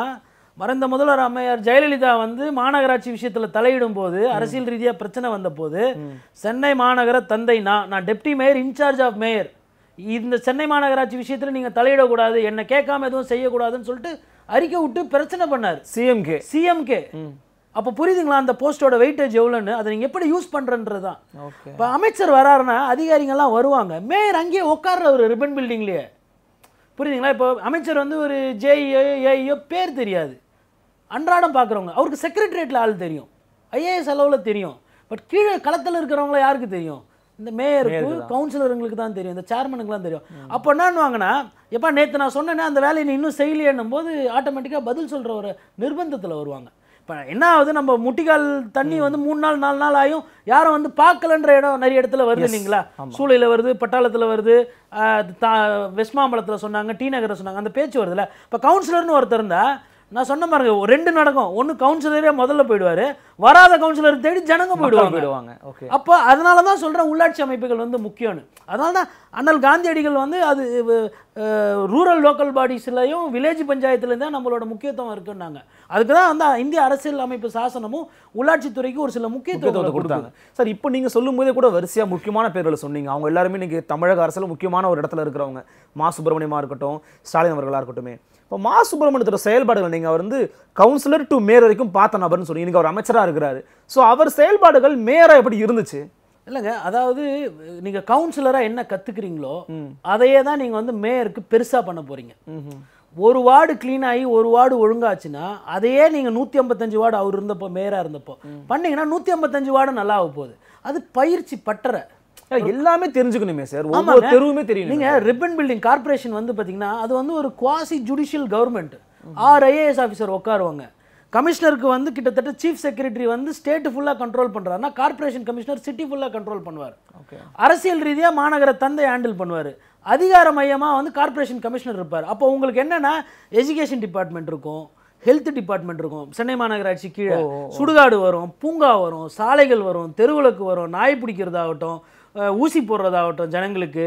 மறைந்த முதல்வர் அம்மையார் ஜெயலலிதா வந்து மாநகராட்சி விஷயத்தில் தலையிடும் போது அரசியல் ரீதியாக பிரச்சனை வந்த போது சென்னை மாநகர தந்தை நான் நான் deputy mayor in charge of mayor இந்த சென்னை மாநகராட்சி விஷயத்தில் நீங்கள் தலையிடக்கூடாது என்னை கேட்காம எதுவும் செய்யக்கூடாதுன்னு சொல்லிட்டு அறிக்கை விட்டு பிரச்சனை பண்ணார் சிஎம்கே சிஎம்கே அப்போ புரியுதுங்களா அந்த போஸ்டோட வெயிட்டேஜ் எவ்வளோன்னு அதை நீங்கள் எப்படி யூஸ் பண்ணுறன்றது தான் இப்போ அமைச்சர் வராருன்னா அதிகாரிகள்லாம் வருவாங்க மேயர் அங்கேயே உட்கார்ற ஒரு ரிபன் பில்டிங்லேயே புரியுதுங்களா இப்போ அமைச்சர் வந்து ஒரு ஜேஇஓ ஏஇயோ e பேர் தெரியாது அன்றாடம் பார்க்குறவங்க அவருக்கு செக்ரட்டரியேட்டில் ஆள் தெரியும் ஐஏஎஸ் அளவில் தெரியும் பட் கீழே களத்தில் இருக்கிறவங்கள யாருக்கு தெரியும் இந்த மேயருக்கு கவுன்சிலருங்களுக்கு தான் தெரியும் இந்த சேர்மனுக்குலாம் தெரியும் அப்போ வாங்கினா எப்போ நேற்று நான் சொன்னேன்னா அந்த வேலையை நீ இன்னும் செய்யலையேன்னும் போது ஆட்டோமேட்டிக்காக பதில் சொல்கிற ஒரு நிர்பந்தத்தில் வருவாங்க இப்போ என்ன ஆகுது நம்ம முட்டிக்கால் தண்ணி வந்து மூணு நாள் நாலு நாள் ஆகும் யாரும் வந்து பார்க்கலன்ற இடம் நிறைய இடத்துல வருது இல்லைங்களா சூளையில் வருது பட்டாளத்தில் வருது வெஸ்மாம்பலத்தில் சொன்னாங்க டி நகரில் சொன்னாங்க அந்த பேச்சு வருதுல்ல இப்போ கவுன்சிலர்னு ஒருத்தர் இருந்தால் நான் சொன்ன மாதிரி ரெண்டு நடக்கும் ஒன்று கவுன்சிலரே முதல்ல போயிடுவார் வராத கவுன்சிலர் தேடி ஜனங்க போயிடுவாங்க போயிடுவாங்க ஓகே அப்போ அதனால தான் சொல்கிறேன் உள்ளாட்சி அமைப்புகள் வந்து முக்கியம்னு அதனால தான் அண்ணல் காந்தியடிகள் வந்து அது ரூரல் லோக்கல் பாடிஸ்லையும் வில்லேஜ் பஞ்சாயத்துலேயும் தான் நம்மளோட முக்கியத்துவம் இருக்குன்னாங்க அதுக்கு தான் வந்து இந்திய அரசியல் அமைப்பு சாசனமும் உள்ளாட்சித்துறைக்கு ஒரு சில முக்கியத்துவத்தை கொடுத்தாங்க சார் இப்போ நீங்கள் சொல்லும் கூட வரிசையாக முக்கியமான பேர்களை சொன்னீங்க அவங்க எல்லாருமே இன்றைக்கி தமிழக அரசில் முக்கியமான ஒரு இடத்துல இருக்கிறவங்க மா சுப்பிரமணியமாக இருக்கட்டும் ஸ்டாலின் அவர்களாக இருக்கட்டும் இப்போ மா சுப்பிரமணியத்தோட செயல்பாடுகள் நீங்கள் அவர் வந்து கவுன்சிலர் டு மேயர் வரைக்கும் பார்த்த நபர்னு சொல்லி இன்றைக்கி அவர் அமைச்சராக இருக்கிறாரு ஸோ அவர் செயல்பாடுகள் மேயராக எப்படி இருந்துச்சு இல்லைங்க அதாவது நீங்கள் கவுன்சிலராக என்ன கற்றுக்குறீங்களோ அதையே தான் நீங்கள் வந்து மேயருக்கு பெருசாக பண்ண போகிறீங்க ஒரு வார்டு க்ளீன் ஆகி ஒரு வார்டு ஒழுங்காச்சுன்னா அதையே நீங்கள் நூற்றி ஐம்பத்தஞ்சு வார்டு அவர் இருந்தப்போ மேயராக இருந்தப்போ பண்ணிங்கன்னா நூற்றி ஐம்பத்தஞ்சு வார்டு நல்லா ஆக போகுது அது பயிற்சி பற்றரை எல்லாமே தெரிஞ்சுக்கணுமே சார் ஒவ்வொரு தெருவுமே தெரியும் நீங்க ரிப்பன் பில்டிங் கார்பரேஷன் வந்து பாத்தீங்கன்னா அது வந்து ஒரு quasi judicial government or IAS officer உட்காருவாங்க கமிஷனருக்கு வந்து கிட்டத்தட்ட சீஃப் செக்ரட்டரி வந்து ஸ்டேட் ஃபுல்லாக கண்ட்ரோல் பண்ணுறாருனா கார்பரேஷன் கமிஷனர் சிட்டி ஃபுல்லாக கண்ட்ரோல் பண்ணுவார் அரசியல் ரீதியாக மாநகர தந்தை ஹேண்டில் பண்ணுவார் அதிகார மையமாக வந்து கார்பரேஷன் கமிஷனர் இருப்பார் அப்போ உங்களுக்கு என்னென்னா எஜுகேஷன் டிபார்ட்மெண்ட் இருக்கும் ஹெல்த் டிபார்ட்மெண்ட் இருக்கும் சென்னை மாநகராட்சி கீழே சுடுகாடு வரும் பூங்கா வரும் சாலைகள் வரும் தெருவிளக்கு வரும் நாய் பிடிக்கிறதாகட்டும் ஊசி போடுறதாகட்டும் ஜனங்களுக்கு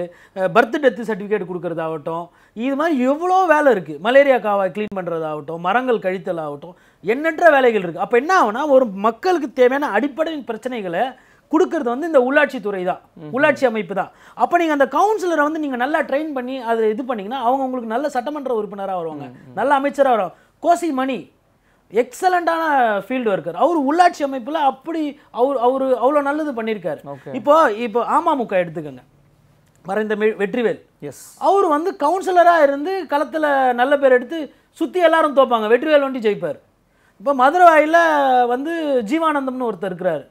பர்த் டெத்து சர்டிஃபிகேட் கொடுக்குறதாகட்டும் இது மாதிரி எவ்வளோ வேலை இருக்குது மலேரியா காவாய் க்ளீன் பண்ணுறதாகட்டும் மரங்கள் கழித்தல் ஆகட்டும் எண்ணற்ற வேலைகள் இருக்குது அப்போ என்ன ஆகுனா ஒரு மக்களுக்கு தேவையான அடிப்படை பிரச்சனைகளை கொடுக்கறது வந்து இந்த உள்ளாட்சித்துறை தான் உள்ளாட்சி அமைப்பு தான் அப்போ நீங்கள் அந்த கவுன்சிலரை வந்து நீங்கள் நல்லா ட்ரெயின் பண்ணி அதை இது பண்ணிங்கன்னா அவங்க உங்களுக்கு நல்ல சட்டமன்ற உறுப்பினராக வருவாங்க நல்ல அமைச்சராக வரும் கோசி மணி எக்ஸலண்டான ஃபீல்டு ஒர்க்கர் அவர் உள்ளாட்சி அமைப்பில் அப்படி அவர் அவர் அவ்வளோ நல்லது பண்ணியிருக்காரு இப்போ இப்போ அமமுக எடுத்துக்கோங்க மறைந்த வெற்றிவேல் எஸ் அவர் வந்து கவுன்சிலராக இருந்து களத்தில் நல்ல பேர் எடுத்து சுற்றி எல்லாரும் தோப்பாங்க வெற்றிவேல் வண்டி ஜெயிப்பார் இப்போ மதுரவாயில் வந்து ஜீவானந்தம்னு ஒருத்தர் இருக்கிறார்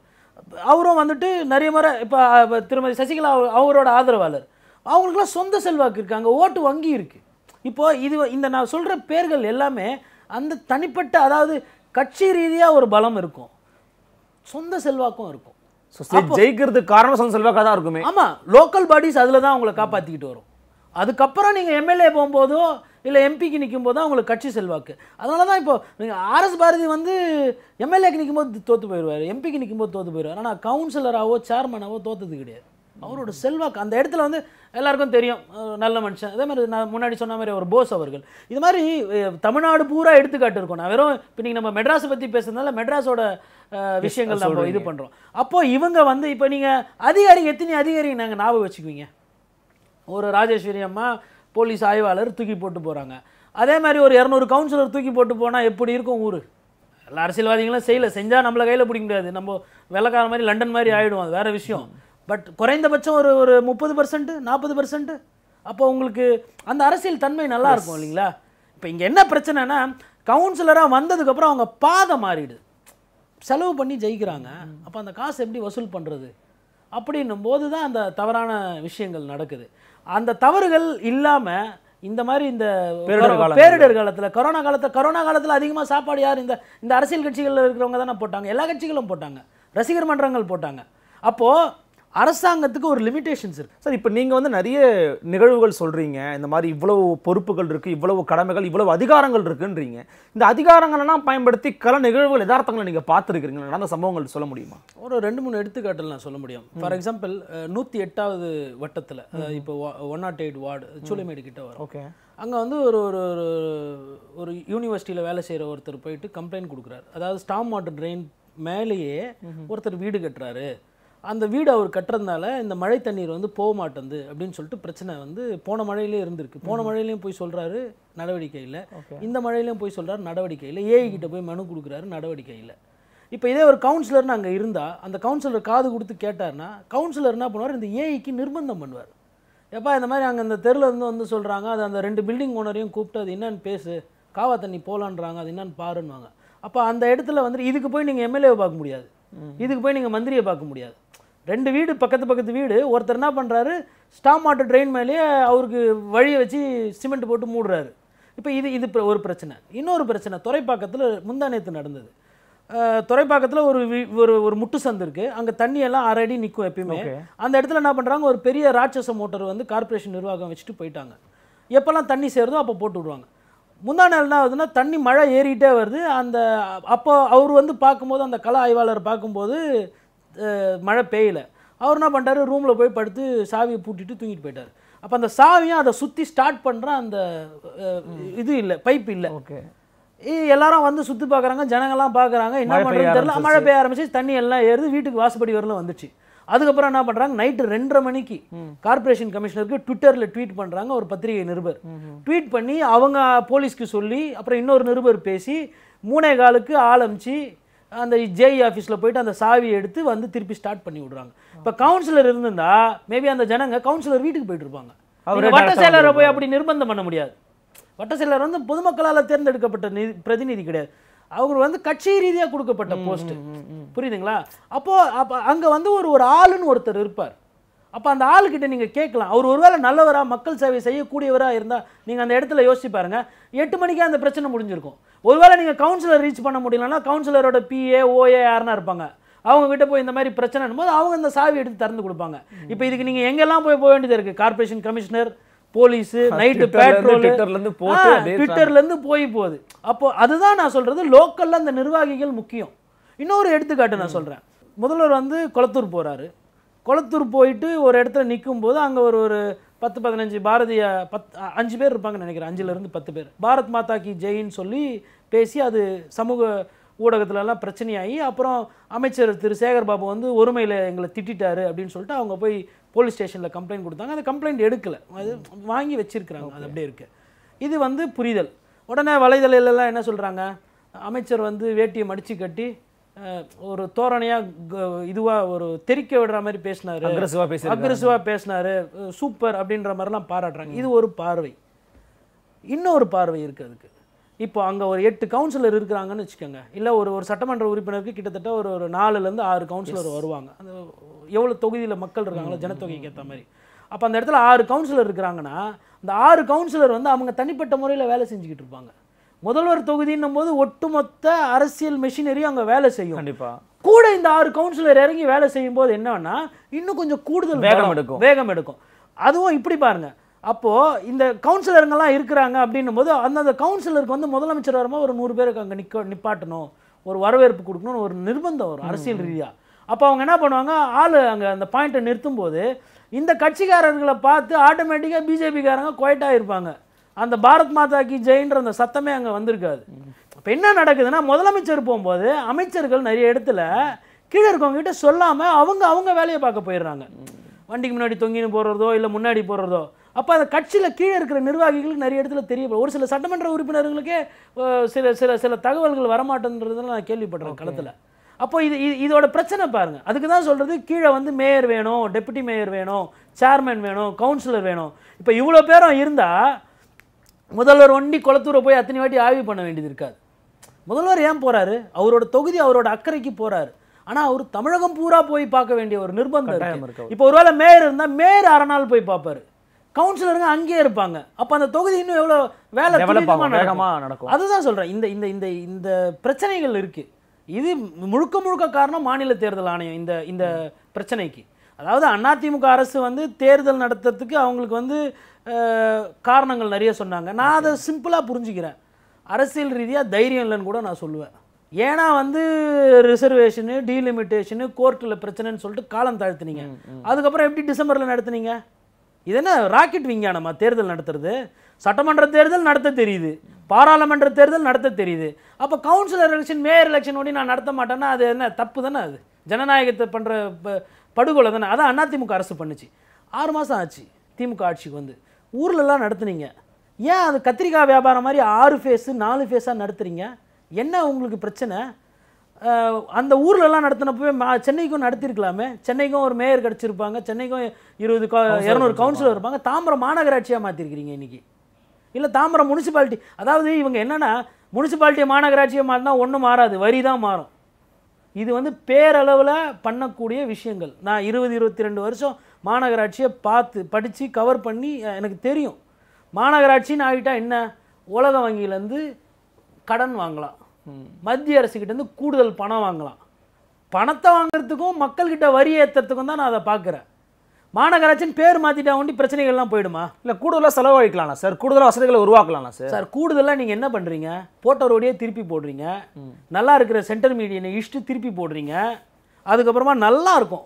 அவரும் வந்துட்டு நிறைய முறை இப்போ திருமதி சசிகலா அவரோட ஆதரவாளர் அவங்களுக்குலாம் சொந்த செல்வாக்கு இருக்காங்க ஓட்டு வங்கி இருக்குது இப்போது இது இந்த நான் சொல்கிற பேர்கள் எல்லாமே அந்த தனிப்பட்ட அதாவது கட்சி ரீதியாக ஒரு பலம் இருக்கும் சொந்த செல்வாக்கும் இருக்கும் ஜெயிக்கிறதுக்கு காரணம் சொந்த செல்வாக்காக தான் இருக்குமே ஆமாம் லோக்கல் பாடிஸ் அதில் தான் அவங்களை காப்பாற்றிக்கிட்டு வரும் அதுக்கப்புறம் நீங்கள் எம்எல்ஏ போகும்போதோ இல்லை எம்பிக்கு நிற்கும் போதோ அவங்களுக்கு கட்சி செல்வாக்கு அதனால தான் இப்போ நீங்கள் ஆர்எஸ் பாரதி வந்து எம்எல்ஏக்கு நிற்கும்போது தோற்று போயிடுவார் எம்பிக்கு நிற்கும்போது தோற்று போயிடுவார் ஆனால் கவுன்சிலராகவோ சேர்மனாவோ தோற்றது கிடையாது அவரோட செல்வாக்கு அந்த இடத்துல வந்து எல்லாருக்கும் தெரியும் நல்ல மனுஷன் அதே மாதிரி நான் முன்னாடி சொன்ன மாதிரி ஒரு போஸ் அவர்கள் இது மாதிரி தமிழ்நாடு பூரா எடுத்துக்காட்டு இருக்கும் நான் வெறும் இப்போ நீங்கள் நம்ம மெட்ராஸை பற்றி பேசுறதுனால மெட்ராஸோட விஷயங்கள் நம்ம இது பண்ணுறோம் அப்போது இவங்க வந்து இப்போ நீங்கள் அதிகாரி எத்தனை அதிகாரி நாங்கள் ஞாபகம் வச்சுக்குவீங்க ஒரு ராஜேஸ்வரி அம்மா போலீஸ் ஆய்வாளர் தூக்கி போட்டு போகிறாங்க அதே மாதிரி ஒரு இரநூறு கவுன்சிலர் தூக்கி போட்டு போனால் எப்படி இருக்கும் ஊர் எல்லா அரசியல்வாதிகளும் செய்யலை செஞ்சால் நம்மளை கையில் பிடிக்க முடியாது நம்ம வெள்ளக்கார மாதிரி லண்டன் மாதிரி ஆகிடும் அது வேறு விஷயம் பட் குறைந்தபட்சம் ஒரு ஒரு முப்பது பர்சன்ட்டு நாற்பது பர்சன்ட் அப்போ உங்களுக்கு அந்த அரசியல் தன்மை நல்லா இருக்கும் இல்லைங்களா இப்போ இங்கே என்ன பிரச்சனைனா கவுன்சிலராக வந்ததுக்கப்புறம் அவங்க பாதை மாறிடு செலவு பண்ணி ஜெயிக்கிறாங்க அப்போ அந்த காசு எப்படி வசூல் பண்ணுறது அப்படின்னும் போது தான் அந்த தவறான விஷயங்கள் நடக்குது அந்த தவறுகள் இல்லாமல் இந்த மாதிரி இந்த பேரிடர் காலத்தில் கொரோனா காலத்தில் கொரோனா காலத்தில் அதிகமாக சாப்பாடு யார் இந்த இந்த அரசியல் கட்சிகளில் இருக்கிறவங்க தானே போட்டாங்க எல்லா கட்சிகளும் போட்டாங்க ரசிகர் மன்றங்கள் போட்டாங்க அப்போது அரசாங்கத்துக்கு ஒரு லிமிடேஷன்ஸ் இருக்குது சார் இப்போ நீங்கள் வந்து நிறைய நிகழ்வுகள் சொல்கிறீங்க இந்த மாதிரி இவ்வளவு பொறுப்புகள் இருக்குது இவ்வளவு கடமைகள் இவ்வளவு அதிகாரங்கள் இருக்குன்றீங்க இந்த அதிகாரங்களெல்லாம் பயன்படுத்தி கல நிகழ்வுகள் எதார்த்தங்களை நீங்கள் பார்த்துருக்குறீங்க நடந்த சம்பவங்கள் சொல்ல முடியுமா ஒரு ரெண்டு மூணு எடுத்துக்காட்டில் நான் சொல்ல முடியும் ஃபார் எக்ஸாம்பிள் நூற்றி எட்டாவது வட்டத்தில் இப்போ one nought eight ward Choolaimedu கிட்ட வரும் ஓகே அங்கே வந்து ஒரு ஒரு ஒரு ஒரு யூனிவர்சிட்டியில் வேலை செய்கிற ஒருத்தர் போயிட்டு கம்ப்ளைண்ட் கொடுக்குறாரு அதாவது ஸ்டாம் வாட்டர் ட்ரெயின் மேலேயே ஒருத்தர் வீடு கட்டுறாரு அந்த வீடு அவர் கட்டுறதுனால இந்த மழை தண்ணீர் வந்து போக மாட்டேங்குது அப்படின்னு சொல்லிட்டு பிரச்சனை வந்து போன மழையிலே இருந்திருக்கு போன மழையிலையும் போய் சொல்கிறாரு நடவடிக்கை இல்லை இந்த மழையிலையும் போய் சொல்கிறாரு நடவடிக்கை இல்லை ஏஐ கிட்ட போய் மனு கொடுக்குறாரு நடவடிக்கை இல்லை இப்போ இதே ஒரு கவுன்சிலர்னு அங்கே இருந்தால் அந்த கவுன்சிலர் காது கொடுத்து கேட்டார்னா கவுன்சிலர் என்ன பண்ணுவார் இந்த ஏஐக்கு நிர்பந்தம் பண்ணுவார் எப்பா இந்த மாதிரி அங்கே அந்த தெருவில் இருந்து வந்து சொல்கிறாங்க அது அந்த ரெண்டு பில்டிங் ஓனரையும் கூப்பிட்டு அது என்னன்னு பேசு காவா தண்ணி போகலான்றாங்க அது என்னன்னு பாருன்னுவாங்க அப்போ அந்த இடத்துல வந்துட்டு இதுக்கு போய் நீங்கள் எம்எல்ஏவை பார்க்க முடியாது இதுக்கு போய் நீங்கள் மந்திரியை பார்க்க முடியாது ரெண்டு வீடு பக்கத்து பக்கத்து வீடு ஒருத்தர் என்ன பண்ணுறாரு ஸ்டாம் மாட்டு ட்ரெயின் மேலேயே அவருக்கு வழியை வச்சு சிமெண்ட் போட்டு மூடுறாரு இப்போ இது இது ஒரு பிரச்சனை இன்னொரு பிரச்சனை துறைப்பாக்கத்தில் முந்தா நேற்று நடந்தது துறைப்பாக்கத்தில் ஒரு ஒரு ஒரு முட்டு சந்து இருக்குது அங்கே தண்ணியெல்லாம் அரடி நிற்கும் எப்பயுமே அந்த இடத்துல என்ன பண்ணுறாங்க ஒரு பெரிய ராட்சச மோட்டர் வந்து கார்பரேஷன் நிர்வாகம் வச்சுட்டு போயிட்டாங்க எப்போல்லாம் தண்ணி சேருதோ அப்போ போட்டு விடுவாங்க முந்தா நாள் என்ன ஆகுதுன்னா தண்ணி மழை ஏறிக்கிட்டே வருது அந்த அப்போ அவர் வந்து பார்க்கும்போது அந்த கல ஆய்வாளர் பார்க்கும்போது மழை பெய்யலை அவர் என்ன பண்ணிட்டாரு ரூமில் போய் படுத்து சாவியை பூட்டிட்டு தூங்கிட்டு போயிட்டார் அப்போ அந்த சாவியும் அதை சுற்றி ஸ்டார்ட் பண்ணுற அந்த இது இல்லை பைப் இல்லை ஓகே எல்லாரும் வந்து சுற்றி பார்க்குறாங்க ஜனங்கள்லாம் பார்க்குறாங்க என்ன பண்ணுறது தெரியல மழை பெய்ய ஆரம்பிச்சு தண்ணி எல்லாம் ஏறுது வீட்டுக்கு வாசுபடி வரலாம் வந்துச்சு அதுக்கப்புறம் என்ன பண்ணுறாங்க நைட்டு ரெண்டரை மணிக்கு கார்பரேஷன் கமிஷனருக்கு ட்விட்டரில் ட்வீட் பண்ணுறாங்க ஒரு பத்திரிகை நிருபர் ட்வீட் பண்ணி அவங்க போலீஸ்க்கு சொல்லி அப்புறம் இன்னொரு நிருபர் பேசி மூணே காலுக்கு ஆளமிச்சு அந்த ஜேஇ ஆஃபீஸில் e போயிட்டு அந்த சாவியை எடுத்து வந்து திருப்பி ஸ்டார்ட் பண்ணி விடுறாங்க இப்போ கவுன்சிலர் இருந்திருந்தா மேபி அந்த ஜனங்க கவுன்சிலர் வீட்டுக்கு போயிட்டு இருப்பாங்க அவர் வட்ட செயலரை போய் அப்படி நிர்பந்தம் பண்ண முடியாது வட்ட செயலர் வந்து பொதுமக்களால் தேர்ந்தெடுக்கப்பட்ட பிரதிநிதி கிடையாது அவர் வந்து கட்சி ரீதியாக கொடுக்கப்பட்ட போஸ்ட் புரியுதுங்களா அப்போ அப்போ அங்கே வந்து ஒரு ஒரு ஆளுன்னு ஒருத்தர் இருப்பார் அப்போ அந்த ஆளுக்கிட்ட நீங்கள் கேட்கலாம் அவர் ஒருவேளை நல்லவராக மக்கள் சேவை செய்யக்கூடியவராக இருந்தால் நீங்கள் அந்த இடத்துல யோசிச்சு பாருங்கள் எட்டு மணிக்கே அந்த பிரச்சனை முடிஞ்சிருக்கும் ஒருவேளை நீங்கள் கவுன்சிலர் ரீச் பண்ண முடியலன்னா கவுன்சிலரோட பிஏ ஓஏ யாருன்னா இருப்பாங்க அவங்க கிட்டே போய் இந்த மாதிரி பிரச்சனை போது அவங்க அந்த சாவி எடுத்து திறந்து கொடுப்பாங்க இப்போ இதுக்கு நீங்கள் எங்கெல்லாம் போய் போக வேண்டியது இருக்குது corporation commissioner police night patrol ட்விட்டர்லேருந்து போய் போகுது அப்போது அதுதான் நான் சொல்கிறது லோக்கலில் அந்த நிர்வாகிகள் முக்கியம் இன்னொரு எடுத்துக்காட்டு நான் சொல்கிறேன் முதல்வர் வந்து குளத்தூர் போகிறாரு குளத்தூர் போயிட்டு ஒரு இடத்துல நிற்கும்போது அங்கே ஒரு ஒரு பத்து பதினஞ்சு பாரதிய பத் அஞ்சு பேர் இருப்பாங்கன்னு நினைக்கிறேன் அஞ்சுலேருந்து பத்து பேர் பாரத் மாதா கி ஜெயின்னு சொல்லி பேசி அது சமூக ஊடகத்துலலாம் பிரச்சனையாகி அப்புறம் அமைச்சர் திரு சேகர் பாபு வந்து ஒருமையில் எங்களை திட்டாரு அப்படின்னு சொல்லிட்டு அவங்க போய் போலீஸ் ஸ்டேஷனில் கம்ப்ளைண்ட் கொடுத்தாங்க அந்த கம்ப்ளைண்ட் எடுக்கலை அது வாங்கி வச்சுருக்கிறாங்க அது அப்படியே இருக்குது இது வந்து புரிதல் உடனே வலைதளையிலலாம் என்ன சொல்கிறாங்க அமைச்சர் வந்து வேட்டியை மடித்து கட்டி ஒரு தோரணையாக இதுவாக ஒரு தெறிக்க விடுற மாதிரி பேசினார் அக்ரஸிவாக பேசி அக்ரஸிவாக பேசினார் சூப்பர் அப்படின்ற மாதிரிலாம் பாராட்டுறாங்க இது ஒரு பார்வை இன்னொரு பார்வை இருக்குது அதுக்கு இப்போ அங்கே ஒரு எட்டு கவுன்சிலர் இருக்கிறாங்கன்னு வச்சுக்கோங்க இல்லை ஒரு ஒரு சட்டமன்ற உறுப்பினருக்கு கிட்டத்தட்ட ஒரு ஒரு நாலுலேருந்து ஆறு கவுன்சிலர் வருவாங்க அந்த எவ்வளோ தொகுதியில் மக்கள் இருக்காங்களோ ஜனத்தொகைக்கு ஏற்ற மாதிரி அப்போ அந்த இடத்துல ஆறு கவுன்சிலர் இருக்கிறாங்கன்னா அந்த ஆறு கவுன்சிலர் வந்து அவங்க தனிப்பட்ட முறையில் வேலை செஞ்சுக்கிட்டு இருப்பாங்க முதல்வர் தொகுதின்னும் போது ஒட்டுமொத்த அரசியல் மெஷினரியும் அங்கே வேலை செய்யும் கண்டிப்பாக கூட இந்த ஆறு கவுன்சிலர் இறங்கி வேலை செய்யும் போது என்னன்னா இன்னும் கொஞ்சம் கூடுதல் வேகம் எடுக்கும் வேகம் எடுக்கும் அதுவும் இப்படி பாருங்க அப்போது இந்த கவுன்சிலருங்கெல்லாம் இருக்கிறாங்க அப்படின்னும் போது அந்தந்த கவுன்சிலருக்கு வந்து முதலமைச்சர் வரும்போது ஒரு நூறு பேருக்கு அங்கே நிக்க நிப்பாட்டணும் ஒரு வரவேற்பு கொடுக்கணும்னு ஒரு நிர்பந்தம் வரும் அரசியல் ரீதியாக அப்போ அவங்க என்ன பண்ணுவாங்க ஆள் அங்கே அந்த பாயிண்ட்டை நிறுத்தும் போது இந்த கட்சிக்காரர்களை பார்த்து ஆட்டோமேட்டிக்காக பிஜேபிக்காரங்க குவைட்டாக இருப்பாங்க அந்த பாரத் மாதா கி ஜெயின்ற அந்த சத்தமே அங்கே வந்திருக்காது இப்போ என்ன நடக்குதுன்னா முதலமைச்சர் போகும்போது அமைச்சர்கள் நிறைய இடத்துல கீழே இருக்கவங்ககிட்ட சொல்லாமல் அவங்க அவங்க வேலையை பார்க்க போயிடுறாங்க வண்டிக்கு முன்னாடி தொங்கின்னு போடுறதோ இல்லை முன்னாடி போடுறதோ அப்போ அந்த கட்சியில் கீழே இருக்கிற நிர்வாகிகளுக்கு நிறைய இடத்துல தெரிய ஒரு சில சட்டமன்ற உறுப்பினர்களுக்கே சில சில சில தகவல்கள் வரமாட்டேன்றதுலாம் நான் கேள்விப்படுறேன் களத்தில் அப்போ இது இதோட பிரச்சனை பாருங்கள் அதுக்கு தான் சொல்கிறது கீழே வந்து மேயர் வேணும் டெப்டி மேயர் வேணும் சேர்மன் வேணும் கவுன்சிலர் வேணும் இப்போ இவ்வளோ பேரும் இருந்தால் முதல்வர் ஒண்டி குளத்தூரை போய் அத்தனை வாட்டி ஆய்வு பண்ண வேண்டியது இருக்காது முதல்வர் ஏன் போகிறாரு அவரோட தொகுதி அவரோட அக்கறைக்கு போகிறாரு ஆனால் அவர் தமிழகம் பூரா போய் பார்க்க வேண்டிய ஒரு நிர்பந்தம் இப்போ ஒருவேளை மேயர் இருந்தால் மேயர் அரை நாள் போய் பார்ப்பாரு கவுன்சிலருங்க அங்கேயே இருப்பாங்க அப்போ அந்த தொகுதி இன்னும் எவ்வளோ வேலை நடக்கும் அதுதான் சொல்கிறேன் இந்த இந்த இந்த இந்த பிரச்சனைகள் இருக்குது இது முழுக்க முழுக்க காரணம் மாநில தேர்தல் ஆணையம் இந்த இந்த பிரச்சனைக்கு அதாவது அதிமுக அரசு வந்து தேர்தல் நடத்துறதுக்கு அவங்களுக்கு வந்து காரணங்கள் நிறைய சொன்னாங்க நான் அதை சிம்பிளாக புரிஞ்சுக்கிறேன் அரசியல் ரீதியாக தைரியம் இல்லைன்னு கூட நான் சொல்லுவேன் ஏன்னா வந்து ரிசர்வேஷனு டீலிமிட்டேஷனு கோர்ட்டில் பிரச்சனைன்னு சொல்லிட்டு காலம் தாழ்த்தினீங்க அதுக்கப்புறம் எப்படி டிசம்பரில் நடத்துனீங்க இது என்ன ராக்கெட் விஞ்ஞானமா தேர்தல் நடத்துறது சட்டமன்ற தேர்தல் நடத்த தெரியுது பாராளுமன்ற தேர்தல் நடத்த தெரியுது அப்போ கவுன்சிலர் எலெக்ஷன் மேயர் எலெக்ஷன் ஒடி நான் நடத்த மாட்டேன்னா அது என்ன தப்பு தானே அது ஜனநாயகத்தை பண்ணுற படுகொலை தானே அதான் திமுக அரசு பண்ணுச்சு ஆறு மாதம் ஆச்சு திமுக ஆட்சிக்கு வந்து ஊர்லலாம் நடத்துனீங்க ஏன் அது கத்திரிக்காய் வியாபாரம் மாதிரி ஆறு ஃபேஸு நாலு ஃபேஸாக நடத்துகிறீங்க என்ன உங்களுக்கு பிரச்சனை அந்த ஊர்லெலாம் நடத்தினப்பவே சென்னைக்கும் நடத்திருக்கலாமே சென்னைக்கும் ஒரு மேயர் கிடச்சிருப்பாங்க சென்னைக்கும் இருபது இரநூறு கவுன்சிலர் இருப்பாங்க தாம்பரம் மாநகராட்சியாக மாற்றிருக்கிறீங்க இன்றைக்கி இல்லை தாம்பரம் முனிசிபாலிட்டி அதாவது இவங்க என்னென்னா முனிசிபாலிட்டி மாநகராட்சியை மாறினா ஒன்றும் மாறாது வரி தான் மாறும் இது வந்து பேரளவில் பண்ணக்கூடிய விஷயங்கள் நான் இருபது இருபத்தி ரெண்டு வருஷம் மாநகராட்சியை பார்த்து படித்து கவர் பண்ணி எனக்கு தெரியும் மாநகராட்சின்னு ஆகிட்டால் என்ன உலக வங்கியிலேருந்து கடன் வாங்கலாம் மத்திய அரசுக்கிட்டேருந்து கூடுதல் பணம் வாங்கலாம் பணத்தை வாங்குறதுக்கும் மக்கள்கிட்ட வரி ஏற்றுறதுக்கும் தான் நான் அதை பார்க்குறேன் மாநகராட்சின்னு பேர் மாற்றிட்டா ஒண்டி பிரச்சனைகள்லாம் போயிடுமா இல்லை கூடுதலாக செலவழிக்கலாம் சார் கூடுதலாக வசதிகளை உருவாக்கலாம் சார் சார் கூடுதலாக நீங்கள் என்ன பண்ணுறீங்க போட்டோ ரோடையே திருப்பி போடுறீங்க நல்லா இருக்கிற சென்டர் மீடியனை இஷ்டு திருப்பி போடுறீங்க அதுக்கப்புறமா நல்லா இருக்கும்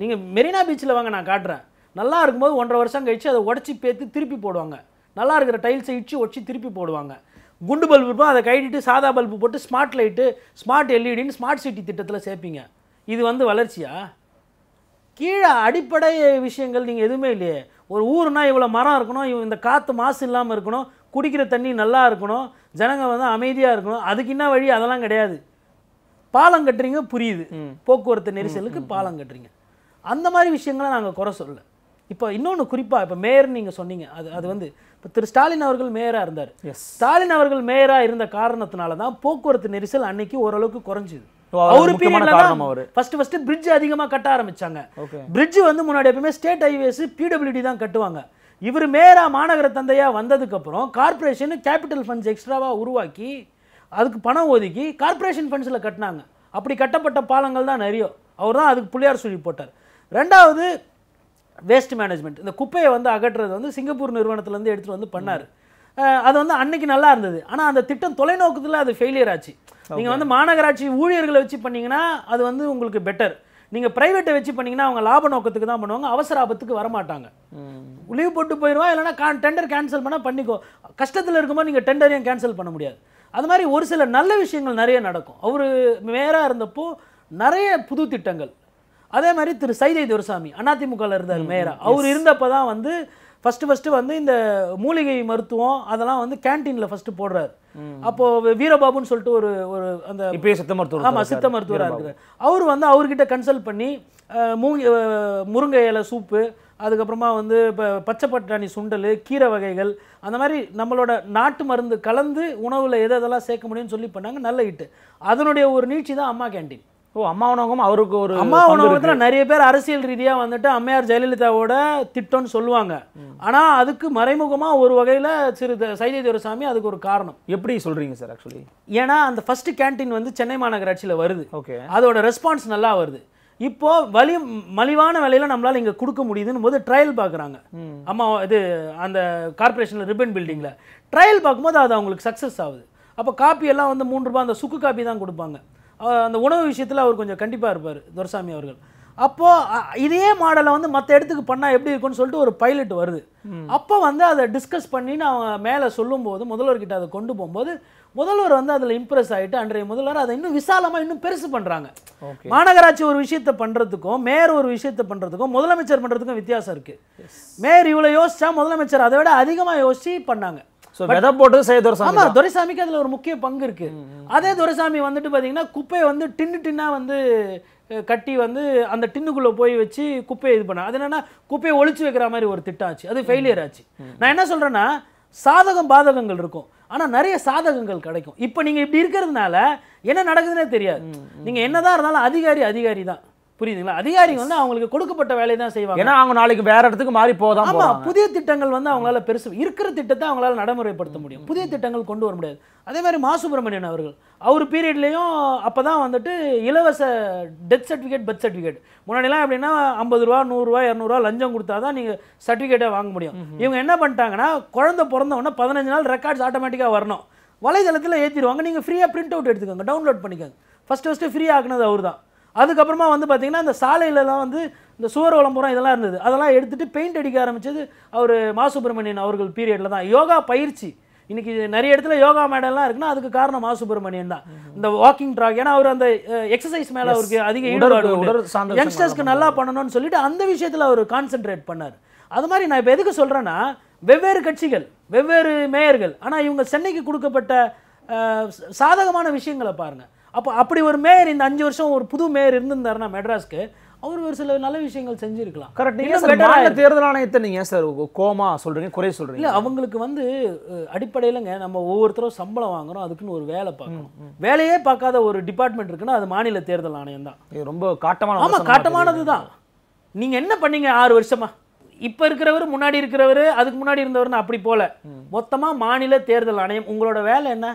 நீங்கள் மெரினா பீச்சில் வாங்க நான் காட்டுறேன் நல்லா இருக்கும்போது ஒன்றரை வருஷம் கழித்து அதை உடச்சி பேத்து திருப்பி போடுவாங்க நல்லா இருக்கிற டைல்ஸை இடிச்சு உடச்சி திருப்பி போடுவாங்க குண்டு பல்பு இருப்போம் அதை கைடிட்டு சாதா பல்பு போட்டு ஸ்மார்ட் லைட்டு ஸ்மார்ட் எல்இடின்னு ஸ்மார்ட் சிட்டி திட்டத்தில் சேர்ப்பீங்க இது வந்து வளர்ச்சியா கீழே அடிப்படை விஷயங்கள் நீங்கள் எதுவுமே இல்லையே ஒரு ஊர்னால் இவ்வளோ மரம் இருக்கணும் இவ் இந்த காற்று மாசு இல்லாமல் இருக்கணும் குடிக்கிற தண்ணி நல்லா இருக்கணும் ஜனங்கள் வந்து அமைதியாக இருக்கணும் அதுக்கு என்ன வழி அதெல்லாம் கிடையாது பாலம் கட்டுறீங்க புரியுது போக்குவரத்து நெரிசலுக்கு பாலம் கட்டுறீங்க அந்த மாதிரி விஷயங்களை நாங்கள் குறை சொல்ல இப்போ இன்னொன்று குறிப்பாக இப்போ மேயர்னு நீங்கள் சொன்னீங்க அது அது வந்து இப்போ திரு ஸ்டாலின் அவர்கள் மேயராக இருந்தார் ஸ்டாலின் அவர்கள் மேயராக இருந்த காரணத்தினால தான் போக்குவரத்து நெரிசல் அன்னைக்கு ஓரளவுக்கு குறைஞ்சிது அவர் முக்கியமான காரணம் அவர் ஃபர்ஸ்ட் ஃபர்ஸ்ட் பிரிட்ஜ் அதிகமாக கட்ட ஆரம்பிச்சாங்க பிரிட்ஜ் வந்து முன்னாடி எப்பவுமே ஸ்டேட் ஹைவேஸ் பிடபிள்யூடி தான் கட்டுவாங்க இவர் மேரா மாநகர தந்தையாக வந்ததுக்கப்புறம் கார்பரேஷனு கேபிட்டல் ஃபண்ட்ஸ் எக்ஸ்ட்ராவாக உருவாக்கி அதுக்கு பணம் ஒதுக்கி கார்பரேஷன் ஃபண்ட்ஸில் கட்டினாங்க அப்படி கட்டப்பட்ட பாலங்கள் தான் நிறைய அவர் தான் அதுக்கு புள்ளியார் சுழி போட்டார் ரெண்டாவது வேஸ்ட் மேனேஜ்மெண்ட் இந்த குப்பையை வந்து அகற்றுறது வந்து சிங்கப்பூர் நிறுவனத்துலேருந்து எடுத்துகிட்டு வந்து பண்ணார் அது வந்து அன்னைக்கு நல்லா இருந்தது ஆனால் அந்த திட்டம் தொலைநோக்கத்தில் அது ஃபெயிலியர் ஆச்சு நீங்கள் வந்து மாநகராட்சி ஊழியர்களை வச்சு பண்ணிங்கன்னா அது வந்து உங்களுக்கு பெட்டர் நீங்கள் ப்ரைவேட்டை வச்சு பண்ணிங்கன்னா அவங்க லாப நோக்கத்துக்கு தான் பண்ணுவாங்க அவசர ஆபத்துக்கு வரமாட்டாங்க லீவ் போட்டு போயிடுவா இல்லைனா கான் டெண்டர் கேன்சல் பண்ணால் பண்ணிக்கோ கஷ்டத்தில் இருக்கும்போது நீங்கள் டெண்டரையும் கேன்சல் பண்ண முடியாது அது மாதிரி ஒரு சில நல்ல விஷயங்கள் நிறைய நடக்கும் அவர் மேயராக இருந்தப்போ நிறைய புது திட்டங்கள் அதே மாதிரி திரு சைதை துரசாமி அதிமுகவில் இருந்தார் மேயராக அவர் இருந்தப்போ தான் வந்து ஃபஸ்ட்டு ஃபஸ்ட்டு வந்து இந்த மூலிகை மருத்துவம் அதெல்லாம் வந்து கேன்டீனில் ஃபஸ்ட்டு போடுறார் அப்போ வீரபாபுன்னு சொல்லிட்டு ஒரு ஒரு அந்த இப்போயே சித்த மருத்துவர் ஆமாம் சித்த மருத்துவராக இருக்குது அவர் வந்து அவர்கிட்ட கன்சல்ட் பண்ணி முருங்கை இலை சூப்பு அதுக்கப்புறமா வந்து இப்போ பச்சை பட்டாணி சுண்டல் கீரை வகைகள் அந்த மாதிரி நம்மளோட நாட்டு மருந்து கலந்து உணவில் எதெல்லாம் சேர்க்க முடியும்னு சொல்லி பண்ணாங்க நல்ல இட்டு அதனுடைய ஒரு நீட்சி தான் அம்மா கேன்டீன் ஓ அம்மா உணவகம் அவருக்கு ஒரு அம்மா உணவகத்தில் நிறைய பேர் அரசியல் ரீதியாக வந்துட்டு அம்மையார் ஜெயலலிதாவோட திட்டம்னு சொல்லுவாங்க ஆனால் அதுக்கு மறைமுகமாக ஒரு வகையில் சிறு சைதை துரசாமி அதுக்கு ஒரு காரணம் எப்படி சொல்கிறீங்க சார் ஆக்சுவலி ஏன்னா அந்த ஃபஸ்ட்டு கேன்டீன் வந்து சென்னை மாநகராட்சியில் வருது ஓகே அதோட ரெஸ்பான்ஸ் நல்லா வருது இப்போ வலி மலிவான விலையில நம்மளால இங்க கொடுக்க முடியுதுன்னு போது ட்ரையல் பாக்குறாங்க அம்மா இது அந்த கார்பரேஷன்ல ரிப்பன் பில்டிங்ல ட்ரையல் பார்க்கும்போது அது அவங்களுக்கு சக்சஸ் ஆகுது அப்போ காப்பி எல்லாம் வந்து மூன்று ரூபாய் அந்த சுக்கு காப்பி தான் கொடுப்பாங்க அந்த உணவு விஷயத்தில் அவர் கொஞ்சம் கண்டிப்பாக இருப்பார் துரசாமி அவர்கள் அப்போது இதே மாடலை வந்து மற்ற இடத்துக்கு பண்ணால் எப்படி இருக்கும்னு சொல்லிட்டு ஒரு பைலட் வருது அப்போ வந்து அதை டிஸ்கஸ் பண்ணின்னு அவங்க மேலே சொல்லும்போது முதல்வர்கிட்ட அதை கொண்டு போகும்போது முதல்வர் வந்து அதில் இம்ப்ரெஸ் ஆகிட்டு அன்றைய முதல்வர் அதை இன்னும் விசாலமாக இன்னும் பெருசு பண்ணுறாங்க மாநகராட்சி ஒரு விஷயத்தை பண்ணுறதுக்கும் மேயர் ஒரு விஷயத்தை பண்ணுறதுக்கும் முதலமைச்சர் பண்ணுறதுக்கும் வித்தியாசம் இருக்குது மேயர் இவ்வளோ யோசித்தா முதலமைச்சர் அதை விட அதிகமாக யோசித்து பண்ணாங்க ஸோ விதை போட்டு செய்ய துரைசாமி ஆமாம் துரைசாமிக்கு அதில் ஒரு முக்கிய பங்கு இருக்குது அதே துரைசாமி வந்துட்டு பார்த்தீங்கன்னா குப்பையை வந்து டின்னு டின்னாக வந்து கட்டி வந்து அந்த டின்னுக்குள்ளே போய் வச்சு குப்பையை இது பண்ண அது என்னென்னா குப்பையை ஒழிச்சு வைக்கிற மாதிரி ஒரு திட்டம் ஆச்சு அது ஃபெயிலியர் ஆச்சு நான் என்ன சொல்கிறேன்னா சாதகம் பாதகங்கள் இருக்கும் ஆனால் நிறைய சாதகங்கள் கிடைக்கும் இப்போ நீங்கள் இப்படி இருக்கிறதுனால என்ன நடக்குதுன்னே தெரியாது நீங்கள் என்னதான் இருந்தாலும் அதிகாரி அதிகாரி தான் புரியுதுங்களா அதிகாரிகள் வந்து அவங்களுக்கு கொடுக்கப்பட்ட வேலையை தான் செய்வாங்க ஏன்னா அவங்க நாளைக்கு வேற இடத்துக்கு மாறி போதும் ஆமாம் புதிய திட்டங்கள் வந்து அவங்களால பெருசு இருக்கிற திட்டத்தை அவங்களால நடைமுறைப்படுத்த முடியும் புதிய திட்டங்கள் கொண்டு வர முடியாது அதே மாதிரி மா சுப்பிரமணியன் அவர்கள் அவர் பீரியட்லேயும் அப்போ தான் வந்துட்டு இலவச டெத் சர்டிஃபிகேட் பர்த் சர்டிஃபிகேட் முன்னாடிலாம் எப்படின்னா ஐம்பது ரூபா நூறுரூவா இரநூறுவா லஞ்சம் கொடுத்தா தான் நீங்கள் சர்டிஃபிகேட்டை வாங்க முடியும் இவங்க என்ன பண்ணிட்டாங்கன்னா குழந்தை பிறந்தவொடனே பதினஞ்சு நாள் ரெக்கார்ட்ஸ் ஆட்டோமேட்டிக்காக வரணும் வலைதளத்தில் ஏற்றிடுவாங்க நீங்கள் ஃப்ரீயாக பிரிண்ட் அவுட் எடுத்துக்கோங்க டவுன்லோட் பண்ணிக்கோங்க ஃபஸ்ட்டு ஃபஸ்ட்டு ஃப்ரீ ஆக்குனது அவர் தான் அதுக்கப்புறமா வந்து பார்த்திங்கன்னா அந்த சாலையிலலாம் வந்து இந்த சுவர் விளம்பரம் இதெல்லாம் இருந்தது அதெல்லாம் எடுத்துகிட்டு பெயிண்ட் அடிக்க ஆரம்பித்தது அவர் மா சுப்பிரமணியன் அவர்கள் பீரியடில் தான் யோகா பயிற்சி இன்றைக்கி நிறைய இடத்துல யோகா மேடம்லாம் இருக்குன்னா அதுக்கு காரணம் மா சுப்பிரமணியன் தான் இந்த வாக்கிங் ட்ராக் ஏன்னா அவர் அந்த எக்ஸசைஸ் மேலே அவருக்கு அதிக ஈடுபாடு யங்ஸ்டர்ஸ்க்கு நல்லா பண்ணணும்னு சொல்லிட்டு அந்த விஷயத்தில் அவர் கான்சென்ட்ரேட் பண்ணார் அது மாதிரி நான் இப்போ எதுக்கு சொல்கிறேன்னா வெவ்வேறு கட்சிகள் வெவ்வேறு மேயர்கள் ஆனால் இவங்க சென்னைக்கு கொடுக்கப்பட்ட சாதகமான விஷயங்களை பாருங்கள் அப்போ அப்படி ஒரு மேயர் இந்த அஞ்சு வருஷம் ஒரு புது மேயர் இருந்திருந்தாருன்னா மெட்ராஸ்க்கு அவர் ஒரு சில நல்ல விஷயங்கள் செஞ்சுருக்கலாம் கரெக்ட் நீங்கள் தேர்தல் ஆணையத்தை நீங்கள் சார் கோமா சொல்கிறீங்க குறை சொல்கிறீங்க இல்லை அவங்களுக்கு வந்து அடிப்படையிலங்க நம்ம ஒவ்வொருத்தரும் சம்பளம் வாங்குறோம் அதுக்குன்னு ஒரு வேலை பார்க்கணும் வேலையே பார்க்காத ஒரு டிபார்ட்மெண்ட் இருக்குன்னா அது மாநில தேர்தல் ஆணையம் தான் ரொம்ப காட்டமான ஆமாம் காட்டமானது தான் நீங்கள் என்ன பண்ணீங்க ஆறு வருஷமா இப்போ இருக்கிறவர் முன்னாடி இருக்கிறவர் அதுக்கு முன்னாடி இருந்தவர் அப்படி போல மொத்தமாக மாநில தேர்தல் ஆணையம் உங்களோட வேலை என்ன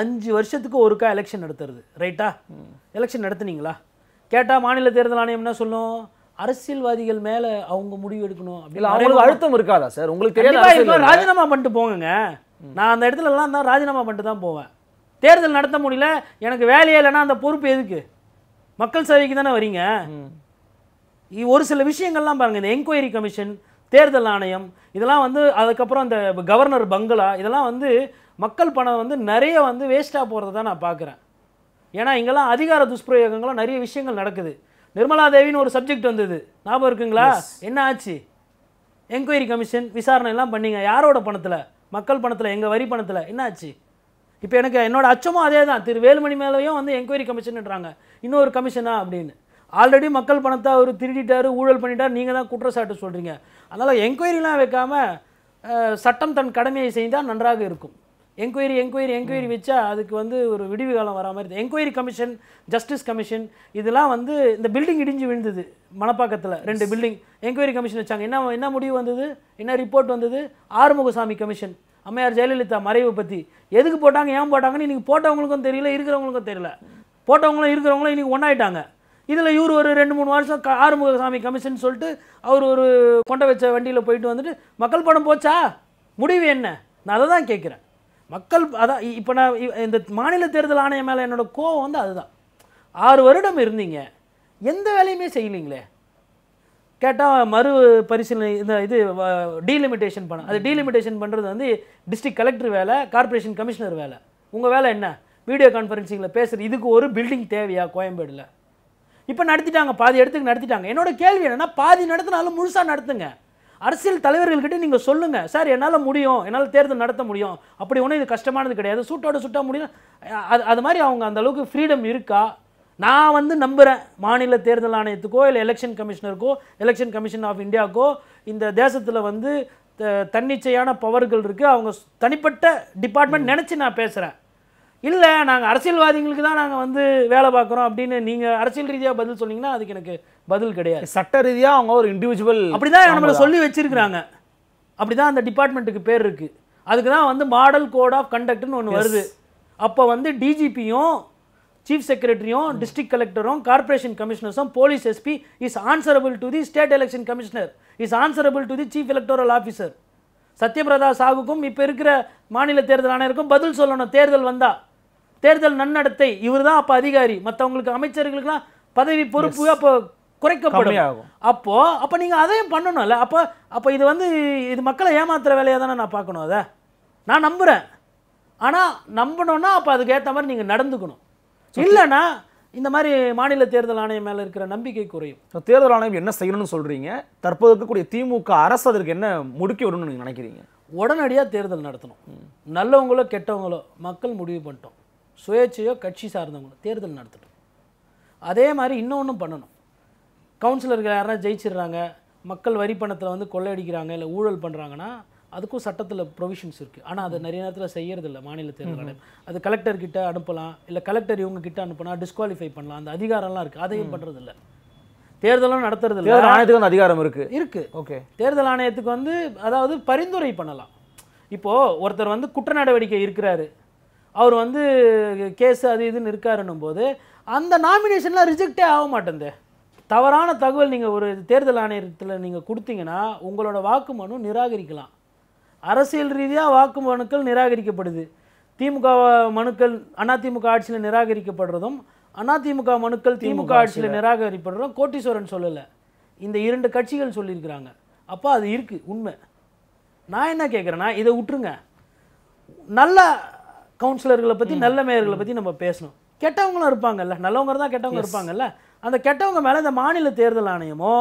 அஞ்சு வருஷத்துக்கு ஒருக்கா எலெக்ஷன் நடத்துறது ரைட்டா எலெக்ஷன் நடத்துனீங்களா கேட்டால் மாநில தேர்தல் ஆணையம் என்ன சொல்லும் அரசியல்வாதிகள் மேலே அவங்க முடிவு எடுக்கணும் அப்படின்னு அழுத்தம் இருக்காதா சார் உங்களுக்கு ராஜினாமா பண்ணிட்டு போங்க நான் அந்த இடத்துல எல்லாம் தான் ராஜினாமா பண்ணிட்டு தான் போவேன் தேர்தல் நடத்த முடியல எனக்கு வேலையே இல்லைன்னா அந்த பொறுப்பு எதுக்கு மக்கள் சேவைக்கு தானே வரீங்க ஒரு சில விஷயங்கள்லாம் பாருங்க இந்த என்கொயரி கமிஷன் தேர்தல் ஆணையம் இதெல்லாம் வந்து அதுக்கப்புறம் அந்த கவர்னர் பங்களா இதெல்லாம் வந்து மக்கள் பணம் வந்து நிறைய வந்து வேஸ்ட்டாக போகிறத தான் நான் பார்க்குறேன் ஏன்னா இங்கெல்லாம் அதிகார துஷ்பிரயோகங்களும் நிறைய விஷயங்கள் நடக்குது நிர்மலா தேவின்னு ஒரு சப்ஜெக்ட் வந்தது ஞாபகம் இருக்குங்களா என்ன ஆச்சு என்கொயரி கமிஷன் விசாரணை எல்லாம் பண்ணிங்க யாரோட பணத்தில் மக்கள் பணத்தில் எங்கள் வரி பணத்தில் என்ன ஆச்சு இப்போ எனக்கு என்னோட அச்சமும் அதே தான் திரு வேலுமணி மேலேயும் வந்து என்கொயரி கமிஷன்ன்றாங்க இன்னொரு கமிஷனா அப்படின்னு ஆல்ரெடி மக்கள் பணத்தை அவர் திருடிட்டார் ஊழல் பண்ணிட்டார் நீங்கள் தான் குற்றச்சாட்டு சொல்கிறீங்க அதனால் என்கொயரிலாம் வைக்காமல் சட்டம் தன் கடமையை செய்தால் நன்றாக இருக்கும் என்கொயரி என்கொயரி என்கொயரி வச்சா அதுக்கு வந்து ஒரு விடிவு காலம் வரா மாதிரி என்கொயரி கமிஷன் ஜஸ்டிஸ் கமிஷன் இதெல்லாம் வந்து இந்த பில்டிங் இடிஞ்சு விழுந்தது மணப்பாக்கத்தில் ரெண்டு பில்டிங் என்கொயரி கமிஷன் வச்சாங்க என்ன என்ன முடிவு வந்தது என்ன ரிப்போர்ட் வந்தது ஆறுமுகசாமி கமிஷன் அம்மையார் ஜெயலலிதா மறைவை பற்றி எதுக்கு போட்டாங்க ஏன் போட்டாங்கன்னு இன்றைக்கி போட்டவங்களுக்கும் தெரியல இருக்கிறவங்களுக்கும் தெரியல போட்டவங்களும் இருக்கிறவங்களும் இன்றைக்கி ஒன்றாயிட்டாங்க இதில் இவர் ஒரு ரெண்டு மூணு வருஷம் ஆறுமுகசாமி கமிஷன் சொல்லிட்டு அவர் ஒரு கொண்ட வச்ச வண்டியில் போயிட்டு வந்துட்டு மக்கள் படம் போச்சா முடிவு என்ன நான் அதை தான் கேட்குறேன் மக்கள் அதான் இப்போ நான் இந்த மாநில தேர்தல் ஆணையம் மேலே என்னோடய கோவம் வந்து அதுதான் ஆறு வருடம் இருந்தீங்க எந்த வேலையுமே செய்யலீங்களே கேட்டால் மறு பரிசீலனை இந்த இது டீலிமிட்டேஷன் பண்ண அது டீலிமிட்டேஷன் பண்ணுறது வந்து டிஸ்ட்ரிக்ட் கலெக்டர் வேலை கார்பரேஷன் கமிஷனர் வேலை உங்கள் வேலை என்ன வீடியோ கான்ஃபரன்சிங்கில் பேசுகிற இதுக்கு ஒரு பில்டிங் தேவையா கோயம்பேடில் இப்போ நடத்திட்டாங்க பாதி இடத்துக்கு நடத்திட்டாங்க என்னோடய கேள்வி என்னென்னா பாதி நடத்தினாலும் முழுசாக நடத்துங்க அரசியல் தலைவர்கள்கிட்ட நீங்கள் சொல்லுங்கள் சார் என்னால் முடியும் என்னால் தேர்தல் நடத்த முடியும் அப்படி ஒன்றும் இது கஷ்டமானது கிடையாது சூட்டோட சுட்டாக முடியும் அது அது மாதிரி அவங்க அந்த அளவுக்கு ஃப்ரீடம் இருக்கா நான் வந்து நம்புகிறேன் மாநில தேர்தல் ஆணையத்துக்கோ இல்லை எலெக்ஷன் கமிஷனருக்கோ எலெக்ஷன் கமிஷன் ஆஃப் இந்தியாவுக்கோ இந்த தேசத்தில் வந்து தன்னிச்சையான பவர்கள் இருக்குது அவங்க தனிப்பட்ட டிபார்ட்மெண்ட் நினச்சி நான் பேசுகிறேன் இல்லை நாங்கள் அரசியல்வாதிகளுக்கு தான் நாங்கள் வந்து வேலை பார்க்குறோம் அப்படின்னு நீங்கள் அரசியல் ரீதியாக பதில் சொன்னீங்கன்னா அதுக்கு எனக்கு பதில் கிடையாது சட்ட ரீதியாக அவங்க ஒரு இண்டிவிஜுவல் அப்படி தான் நம்மளை சொல்லி வச்சிருக்கிறாங்க அப்படி தான் அந்த டிபார்ட்மெண்ட்டுக்கு பேர் இருக்குது அதுக்கு தான் வந்து மாடல் கோட் ஆஃப் கண்டக்ட்னு ஒன்று வருது அப்போ வந்து டிஜிபியும் சீஃப் செக்ரட்டரியும் டிஸ்ட்ரிக் கலெக்டரும் கார்பரேஷன் கமிஷனர்ஸும் police SP is answerable to the state election commissioner is answerable to the chief electoral officer Satyabrata சாவுக்கும் இப்போ இருக்கிற மாநில தேர்தல் ஆணையருக்கும் பதில் சொல்லணும் தேர்தல் வந்தால் தேர்தல் நன்னடத்தை இவர் தான் அப்போ அதிகாரி மற்றவங்களுக்கு அமைச்சர்களுக்குலாம் பதவி பொறுப்பு அப்போ குறைக்கப்படும் அப்போ அப்போ நீங்கள் அதையும் பண்ணணும்ல அப்போ அப்போ இது வந்து இது மக்களை ஏமாத்துற வேலையாக தானே நான் பார்க்கணும் அதை நான் நம்புகிறேன் ஆனால் நம்பணும்னா அப்போ அதுக்கு ஏற்ற மாதிரி நீங்கள் நடந்துக்கணும் இல்லைன்னா இந்த மாதிரி மாநில தேர்தல் ஆணையம் மேலே இருக்கிற நம்பிக்கை குறையும் தேர்தல் ஆணையம் என்ன செய்யணும்னு சொல்கிறீங்க தற்போது இருக்கக்கூடிய திமுக அரசு அதற்கு என்ன முடுக்கி வரணும்னு நீங்கள் நினைக்கிறீங்க உடனடியாக தேர்தல் நடத்தணும் நல்லவங்களோ கெட்டவங்களோ மக்கள் முடிவு பண்ணிட்டோம் சுயேட்சையோ கட்சி சார்ந்தவங்களோ தேர்தல் நடத்தணும் அதே மாதிரி இன்னொன்றும் பண்ணணும் கவுன்சிலர்கள் யாரா ஜெயிச்சிடுறாங்க மக்கள் வரி பணத்தில் வந்து கொள்ளையடிக்கிறாங்க இல்லை ஊழல் பண்ணுறாங்கன்னா அதுக்கும் சட்டத்தில் ப்ரொவிஷன்ஸ் இருக்குது ஆனால் அதை நிறைய நேரத்தில் செய்யறதில்ல மாநில தேர்தல் ஆணையம் அது கலெக்டர்கிட்ட அனுப்பலாம் இல்லை கலெக்டர் இவங்க கிட்ட அனுப்பினா டிஸ்குவாலிஃபை பண்ணலாம் அந்த அதிகாரம்லாம் இருக்குது அதையும் பண்ணுறதில்ல தேர்தலும் நடத்துறது இல்லை ஆணையத்துக்கு அதிகாரம் இருக்குது இருக்குது ஓகே தேர்தல் ஆணையத்துக்கு வந்து அதாவது பரிந்துரை பண்ணலாம் இப்போது ஒருத்தர் வந்து குற்ற நடவடிக்கை இருக்கிறாரு அவர் வந்து கேஸ் அது இதுன்னு இருக்காருன்னும் போது அந்த நாமினேஷன்லாம் ரிஜெக்டே ஆக மாட்டேங்குது தவறான தகவல் நீங்கள் ஒரு தேர்தல் ஆணையத்தில் நீங்கள் கொடுத்தீங்கன்னா உங்களோட வாக்குமனு நிராகரிக்கலாம் அரசியல் ரீதியாக வாக்கு மனுக்கள் நிராகரிக்கப்படுது திமுக மனுக்கள் அதிமுக ஆட்சியில் நிராகரிக்கப்படுறதும் அதிமுக மனுக்கள் திமுக ஆட்சியில் நிராகரிப்படுறதும் கோட்டீஸ்வரன் சொல்லலை இந்த இரண்டு கட்சிகள் சொல்லியிருக்கிறாங்க அப்போ அது இருக்குது உண்மை நான் என்ன கேட்குறேன்னா இதை விட்டுருங்க நல்ல கவுன்சிலர்களை பற்றி நல்ல மேயர்களை பற்றி நம்ம பேசணும் கெட்டவங்களும் இருப்பாங்கல்ல நல்லவங்க தான் கெட்டவங்க இருப்பாங்கல்ல அந்த கெட்டவங்க மேலே இந்த மாநில தேர்தல் ஆணையமோ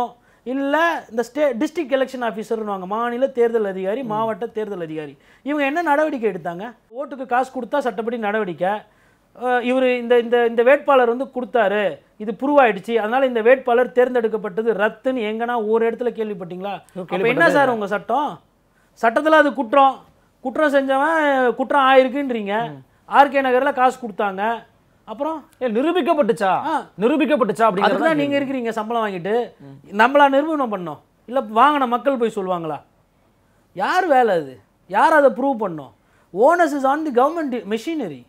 இல்லை இந்த ஸ்டே டிஸ்ட்ரிக்ட் எலெக்ஷன் ஆஃபீஸர்னுவாங்க மாநில தேர்தல் அதிகாரி மாவட்ட தேர்தல் அதிகாரி இவங்க என்ன நடவடிக்கை எடுத்தாங்க ஓட்டுக்கு காசு கொடுத்தா சட்டப்படி நடவடிக்கை இவர் இந்த இந்த இந்த வேட்பாளர் வந்து கொடுத்தாரு இது ப்ரூவ் ஆயிடுச்சு அதனால இந்த வேட்பாளர் தேர்ந்தெடுக்கப்பட்டது ரத்துன்னு எங்கன்னா ஒரு இடத்துல கேள்விப்பட்டீங்களா என்ன சார் உங்கள் சட்டம் சட்டத்தில் அது குற்றம் குற்றம் செஞ்சவன் குற்றம் ஆயிருக்குன்றீங்க ஆர்கே நகரில் காசு கொடுத்தாங்க அப்புறம் நிரூபிக்கப்பட்டுச்சா நிரூபிக்கப்பட்டுச்சா அப்படிங்கிறது நீங்கள் இருக்கிறீங்க சம்பளம் வாங்கிட்டு நம்மளா நிரூபணம் பண்ணோம் இல்லை வாங்கின மக்கள் போய் சொல்லுவாங்களா யார் வேலை அது யார் அதை ப்ரூவ் பண்ணோம் onus is on the government machinery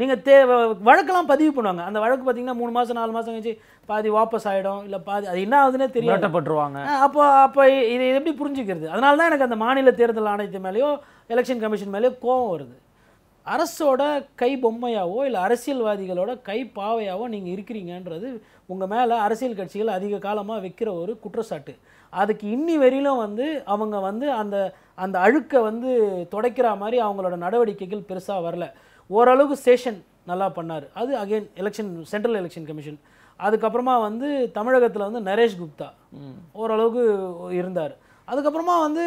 நீங்கள் தே வழக்கெல்லாம் பதிவு பண்ணுவாங்க அந்த வழக்கு பார்த்தீங்கன்னா மூணு மாதம் நாலு மாதம் கழிச்சு பாதி வாபஸ் ஆகிடும் இல்லை பாதி அது என்ன ஆகுதுன்னே தெரியப்பட்டுருவாங்க அப்போ அப்போ இது எப்படி புரிஞ்சுக்கிறது அதனால தான் எனக்கு அந்த மாநில தேர்தல் ஆணையத்து மேலேயோ எலெக்ஷன் கமிஷன் மேலேயோ கோபம் வருது அரசோட கை பொம்மையாவோ இல்லை அரசியல்வாதிகளோட கை பாவையாவோ நீங்கள் இருக்கிறீங்கன்றது உங்கள் மேலே அரசியல் கட்சிகள் அதிக காலமாக வைக்கிற ஒரு குற்றச்சாட்டு அதுக்கு இன்னி வரையிலும் வந்து அவங்க வந்து அந்த அந்த அழுக்கை வந்து தொடக்கிற மாதிரி அவங்களோட நடவடிக்கைகள் பெருசாக வரல ஓரளவுக்கு ஸ்டேஷன் நல்லா பண்ணார் அது again election central election commission அதுக்கப்புறமா வந்து தமிழகத்தில் வந்து நரேஷ் குப்தா ஓரளவுக்கு இருந்தார் அதுக்கப்புறமா வந்து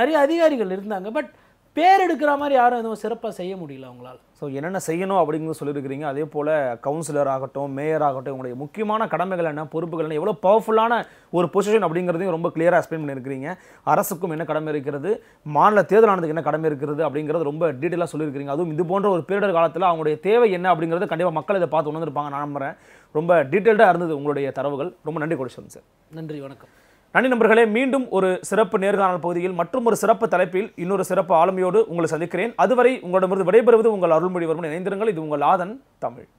நிறைய அதிகாரிகள் இருந்தாங்க பட் பேர் எடுக்கிற மாதிரி யாரும் எதுவும் சிறப்பாக செய்ய முடியல அவங்களால் ஸோ என்னென்ன செய்யணும் அப்படிங்கிறது சொல்லியிருக்கிறீங்க அதே போல் கவுன்சிலர் ஆகட்டும் மேயர் ஆகட்டும் உங்களுடைய முக்கியமான கடமைகள் என்ன பொறுப்புகள் என்ன எவ்வளோ பவர்ஃபுல்லான ஒரு பொசிஷன் அப்படிங்கிறதையும் ரொம்ப கிளியராக எக்ஸ்பிளைன் பண்ணியிருக்கிறீங்க அரசுக்கும் என்ன கடமை இருக்கிறது மாநில தேர்தல் ஆனதுக்கு என்ன கடமை இருக்கிறது அப்படிங்கிறது ரொம்ப டீட்டெயிலாக சொல்லியிருக்கிறீங்க அதுவும் இது போன்ற ஒரு பேரிடர் காலத்தில் அவங்களுடைய தேவை என்ன அப்படிங்கிறது கண்டிப்பாக மக்கள் இதை பார்த்து உணர்ந்துருப்பாங்க நான் நம்புகிறேன் ரொம்ப டீட்டெயில்டாக இருந்தது உங்களுடைய தரவுகள் ரொம்ப நன்றி கொடுத்து சார் நன்றி வணக்கம் நன்றி நண்பர்களே மீண்டும் ஒரு சிறப்பு நேர்காணல் பகுதியில் மற்றும் ஒரு சிறப்பு தலைப்பில் இன்னொரு சிறப்பு ஆளுமையோடு உங்களை சந்திக்கிறேன் அதுவரை உங்களிடமிருந்து விடைபெறுவது உங்கள் அருள்மொழி வரும் இணைந்திருங்கள் இது உங்கள் ஆதன் தமிழ்